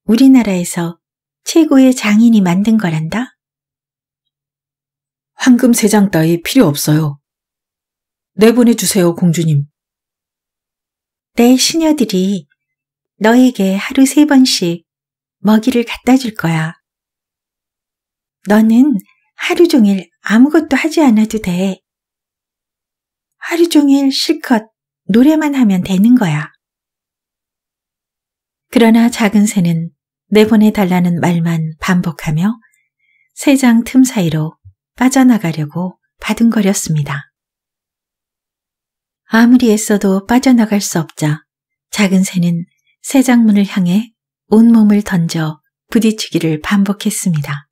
우리나라에서 최고의 장인이 만든 거란다? 황금 세장 따위 필요 없어요. 내보내주세요, 공주님. 내 시녀들이 너에게 하루 세 번씩 먹이를 갖다 줄 거야. 너는 하루 종일 아무것도 하지 않아도 돼. 하루 종일 실컷 노래만 하면 되는 거야. 그러나 작은 새는 내보내달라는 말만 반복하며 새장틈 사이로 빠져나가려고 바둥거렸습니다. 아무리 애써도 빠져나갈 수 없자 작은 새는 새 장문을 향해 온몸을 던져 부딪히기를 반복했습니다.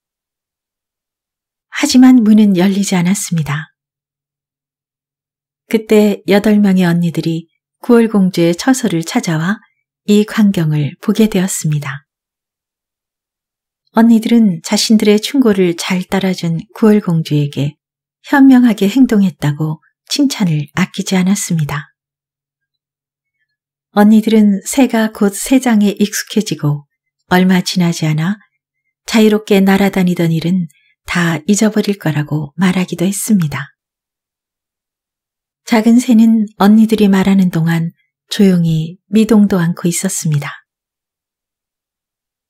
하지만 문은 열리지 않았습니다. 그때 여덟 명의 언니들이 9월 공주의 처소를 찾아와 이 광경을 보게 되었습니다. 언니들은 자신들의 충고를 잘 따라준 9월 공주에게 현명하게 행동했다고 칭찬을 아끼지 않았습니다. 언니들은 새가 곧 새장에 익숙해지고 얼마 지나지 않아 자유롭게 날아다니던 일은 다 잊어버릴 거라고 말하기도 했습니다. 작은 새는 언니들이 말하는 동안 조용히 미동도 않고 있었습니다.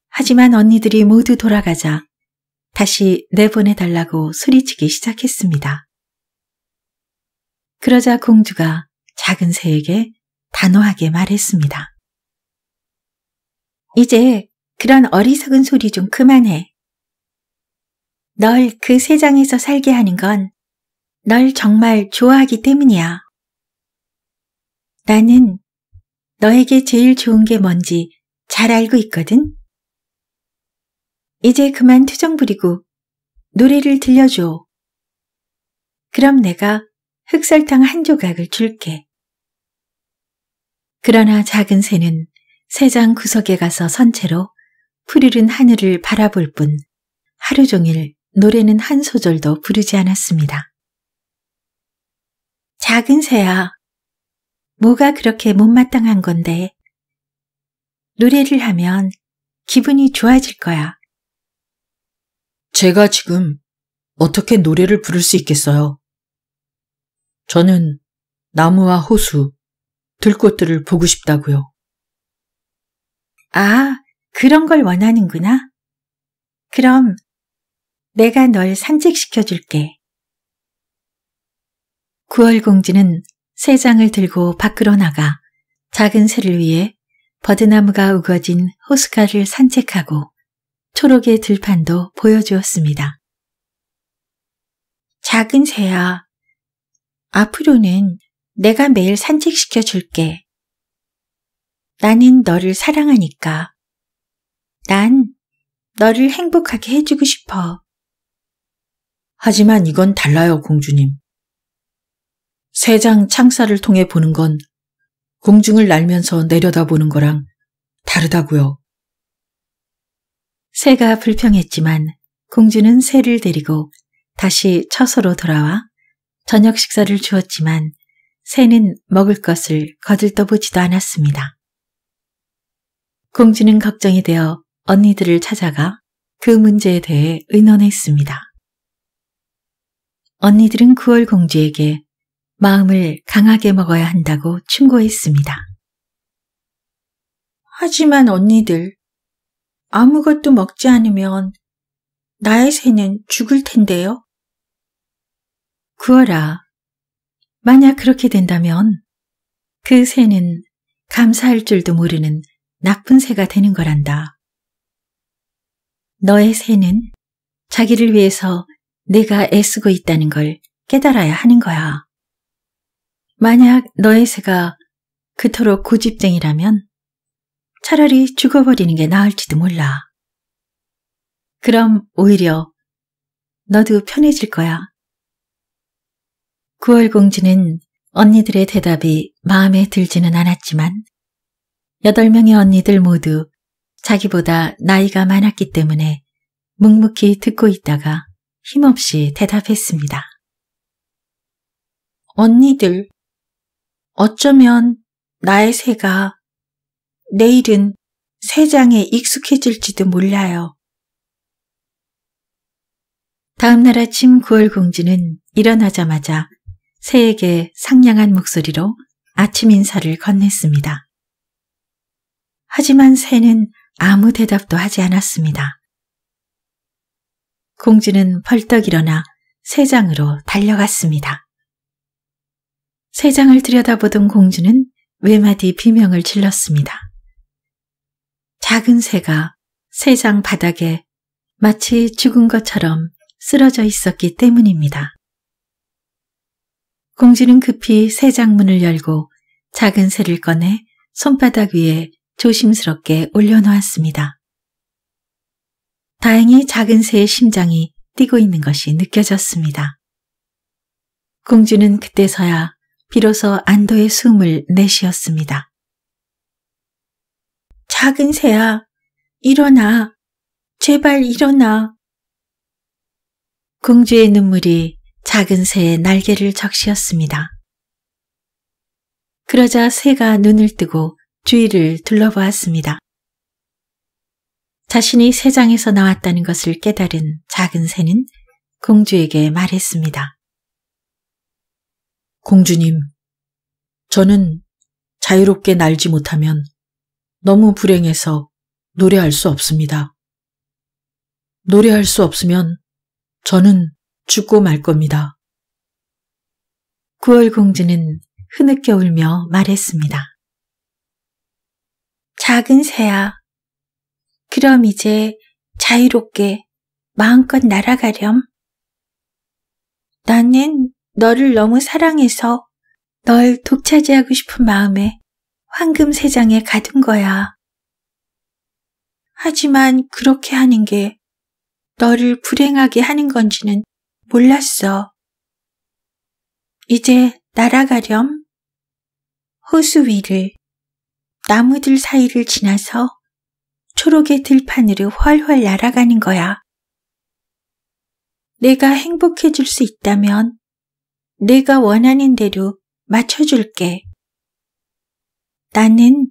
하지만 언니들이 모두 돌아가자 다시 내보내달라고 소리치기 시작했습니다. 그러자 공주가 작은 새에게 단호하게 말했습니다. 이제 그런 어리석은 소리 좀 그만해. 널 그 세상에서 살게 하는 건 널 정말 좋아하기 때문이야. 나는 너에게 제일 좋은 게 뭔지 잘 알고 있거든. 이제 그만 투정 부리고 노래를 들려줘. 그럼 내가 흑설탕 한 조각을 줄게. 그러나 작은 새는 새장 구석에 가서 선 채로 푸르른 하늘을 바라볼 뿐 하루 종일 노래는 한 소절도 부르지 않았습니다. 작은 새야, 뭐가 그렇게 못마땅한 건데? 노래를 하면 기분이 좋아질 거야. 제가 지금 어떻게 노래를 부를 수 있겠어요? 저는 나무와 호수, 들꽃들을 보고 싶다고요. 아, 그런 걸 원하는구나. 그럼 내가 널 산책시켜 줄게. 9월 공지는 세 장을 들고 밖으로 나가 작은 새를 위해 버드나무가 우거진 호숫가를 산책하고 초록의 들판도 보여주었습니다. 작은 새야, 앞으로는 내가 매일 산책시켜 줄게. 나는 너를 사랑하니까. 난 너를 행복하게 해주고 싶어. 하지만 이건 달라요, 공주님. 새장 창살을 통해 보는 건 공중을 날면서 내려다보는 거랑 다르다고요. 새가 불평했지만 공주는 새를 데리고 다시 처서로 돌아와 저녁 식사를 주었지만 새는 먹을 것을 거들떠보지도 않았습니다. 공주는 걱정이 되어 언니들을 찾아가 그 문제에 대해 의논했습니다. 언니들은 9월 공주에게 마음을 강하게 먹어야 한다고 충고했습니다. 하지만 언니들, 아무것도 먹지 않으면 나의 새는 죽을 텐데요. 구월아, 만약 그렇게 된다면 그 새는 감사할 줄도 모르는 나쁜 새가 되는 거란다. 너의 새는 자기를 위해서 내가 애쓰고 있다는 걸 깨달아야 하는 거야. 만약 너의 새가 그토록 고집쟁이라면 차라리 죽어버리는 게 나을지도 몰라. 그럼 오히려 너도 편해질 거야. 9월공지는 언니들의 대답이 마음에 들지는 않았지만 8명의 언니들 모두 자기보다 나이가 많았기 때문에 묵묵히 듣고 있다가 힘없이 대답했습니다. 언니들, 어쩌면 나의 새가 내일은 새장에 익숙해질지도 몰라요. 다음날 아침 9월 공지는 일어나자마자 새에게 상냥한 목소리로 아침 인사를 건넸습니다. 하지만 새는 아무 대답도 하지 않았습니다. 공주는 벌떡 일어나 새장으로 달려갔습니다. 새장을 들여다보던 공주는 외마디 비명을 질렀습니다. 작은 새가 새장 바닥에 마치 죽은 것처럼 쓰러져 있었기 때문입니다. 공주는 급히 새 장문을 열고 작은 새를 꺼내 손바닥 위에 조심스럽게 올려놓았습니다. 다행히 작은 새의 심장이 뛰고 있는 것이 느껴졌습니다. 공주는 그때서야 비로소 안도의 숨을 내쉬었습니다. 작은 새야, 일어나. 제발 일어나. 공주의 눈물이 작은 새의 날개를 적시었습니다. 그러자 새가 눈을 뜨고 주위를 둘러보았습니다. 자신이 새장에서 나왔다는 것을 깨달은 작은 새는 공주에게 말했습니다. 공주님, 저는 자유롭게 날지 못하면 너무 불행해서 노래할 수 없습니다. 노래할 수 없으면 저는 죽고 말 겁니다. 9월 공주는 흐느껴 울며 말했습니다. 작은 새야, 그럼 이제 자유롭게 마음껏 날아가렴. 나는 너를 너무 사랑해서 널 독차지하고 싶은 마음에 황금 세장에 가둔 거야. 하지만 그렇게 하는 게 너를 불행하게 하는 건지는 몰랐어. 이제 날아가렴. 호수 위를, 나무들 사이를 지나서 초록의 들판으로 훨훨 날아가는 거야. 내가 행복해질 수 있다면 내가 원하는 대로 맞춰줄게. 나는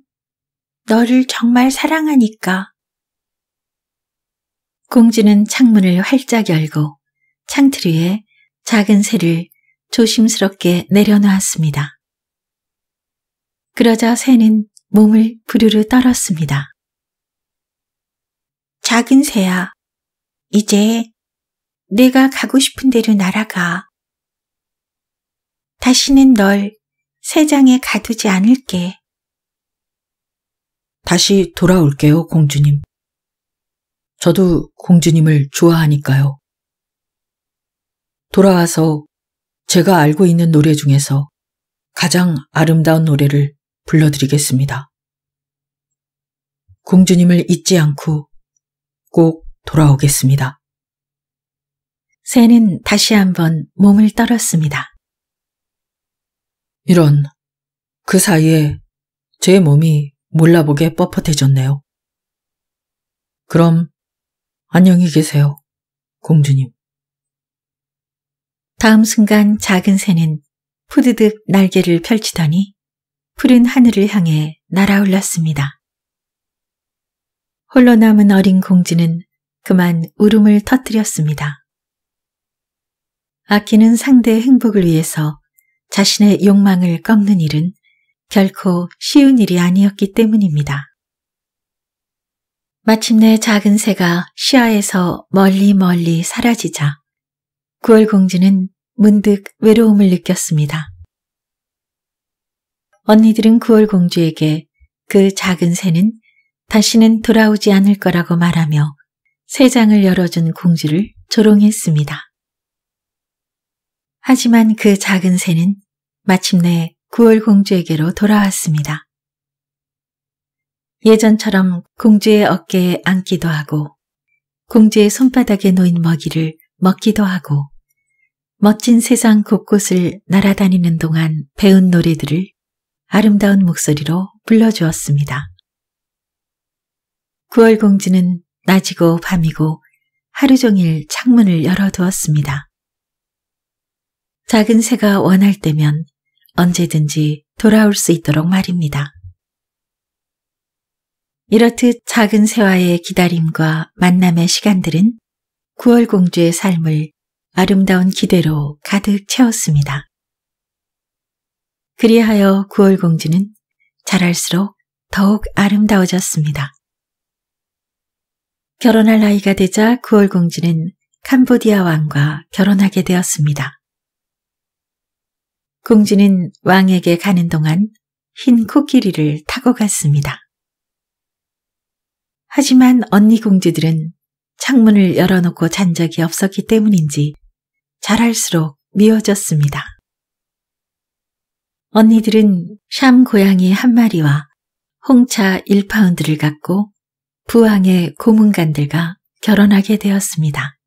너를 정말 사랑하니까. 공주는 창문을 활짝 열고 창틀 위에 작은 새를 조심스럽게 내려놓았습니다. 그러자 새는 몸을 부르르 떨었습니다. 작은 새야, 이제 내가 가고 싶은 대로 날아가. 다시는 널 새장에 가두지 않을게. 다시 돌아올게요, 공주님. 저도 공주님을 좋아하니까요. 돌아와서 제가 알고 있는 노래 중에서 가장 아름다운 노래를 불러드리겠습니다. 공주님을 잊지 않고 꼭 돌아오겠습니다. 새는 다시 한번 몸을 떨었습니다. 이런, 그 사이에 제 몸이 몰라보게 뻣뻣해졌네요. 그럼 안녕히 계세요, 공주님. 다음 순간 작은 새는 푸드득 날개를 펼치더니 푸른 하늘을 향해 날아올랐습니다. 홀로 남은 어린 공지는 그만 울음을 터뜨렸습니다. 아키는 상대의 행복을 위해서 자신의 욕망을 꺾는 일은 결코 쉬운 일이 아니었기 때문입니다. 마침내 작은 새가 시야에서 멀리 멀리 사라지자 9월 공주는 문득 외로움을 느꼈습니다. 언니들은 9월 공주에게 그 작은 새는 다시는 돌아오지 않을 거라고 말하며 새장을 열어준 공주를 조롱했습니다. 하지만 그 작은 새는 마침내 9월 공주에게로 돌아왔습니다. 예전처럼 공주의 어깨에 앉기도 하고 공주의 손바닥에 놓인 먹이를 먹기도 하고 멋진 세상 곳곳을 날아다니는 동안 배운 노래들을 아름다운 목소리로 불러주었습니다. 9월 공지는 낮이고 밤이고 하루 종일 창문을 열어두었습니다. 작은 새가 원할 때면 언제든지 돌아올 수 있도록 말입니다. 이렇듯 작은 새와의 기다림과 만남의 시간들은 9월 공주의 삶을 아름다운 기대로 가득 채웠습니다. 그리하여 9월 공주는 자랄수록 더욱 아름다워졌습니다. 결혼할 나이가 되자 9월 공주는 캄보디아 왕과 결혼하게 되었습니다. 공주는 왕에게 가는 동안 흰 코끼리를 타고 갔습니다. 하지만 언니 공주들은 창문을 열어놓고 잔 적이 없었기 때문인지 자랄수록 미워졌습니다 언니들은 샴 고양이 한 마리와 홍차 1파운드를 갖고 부왕의 고문관들과 결혼하게 되었습니다.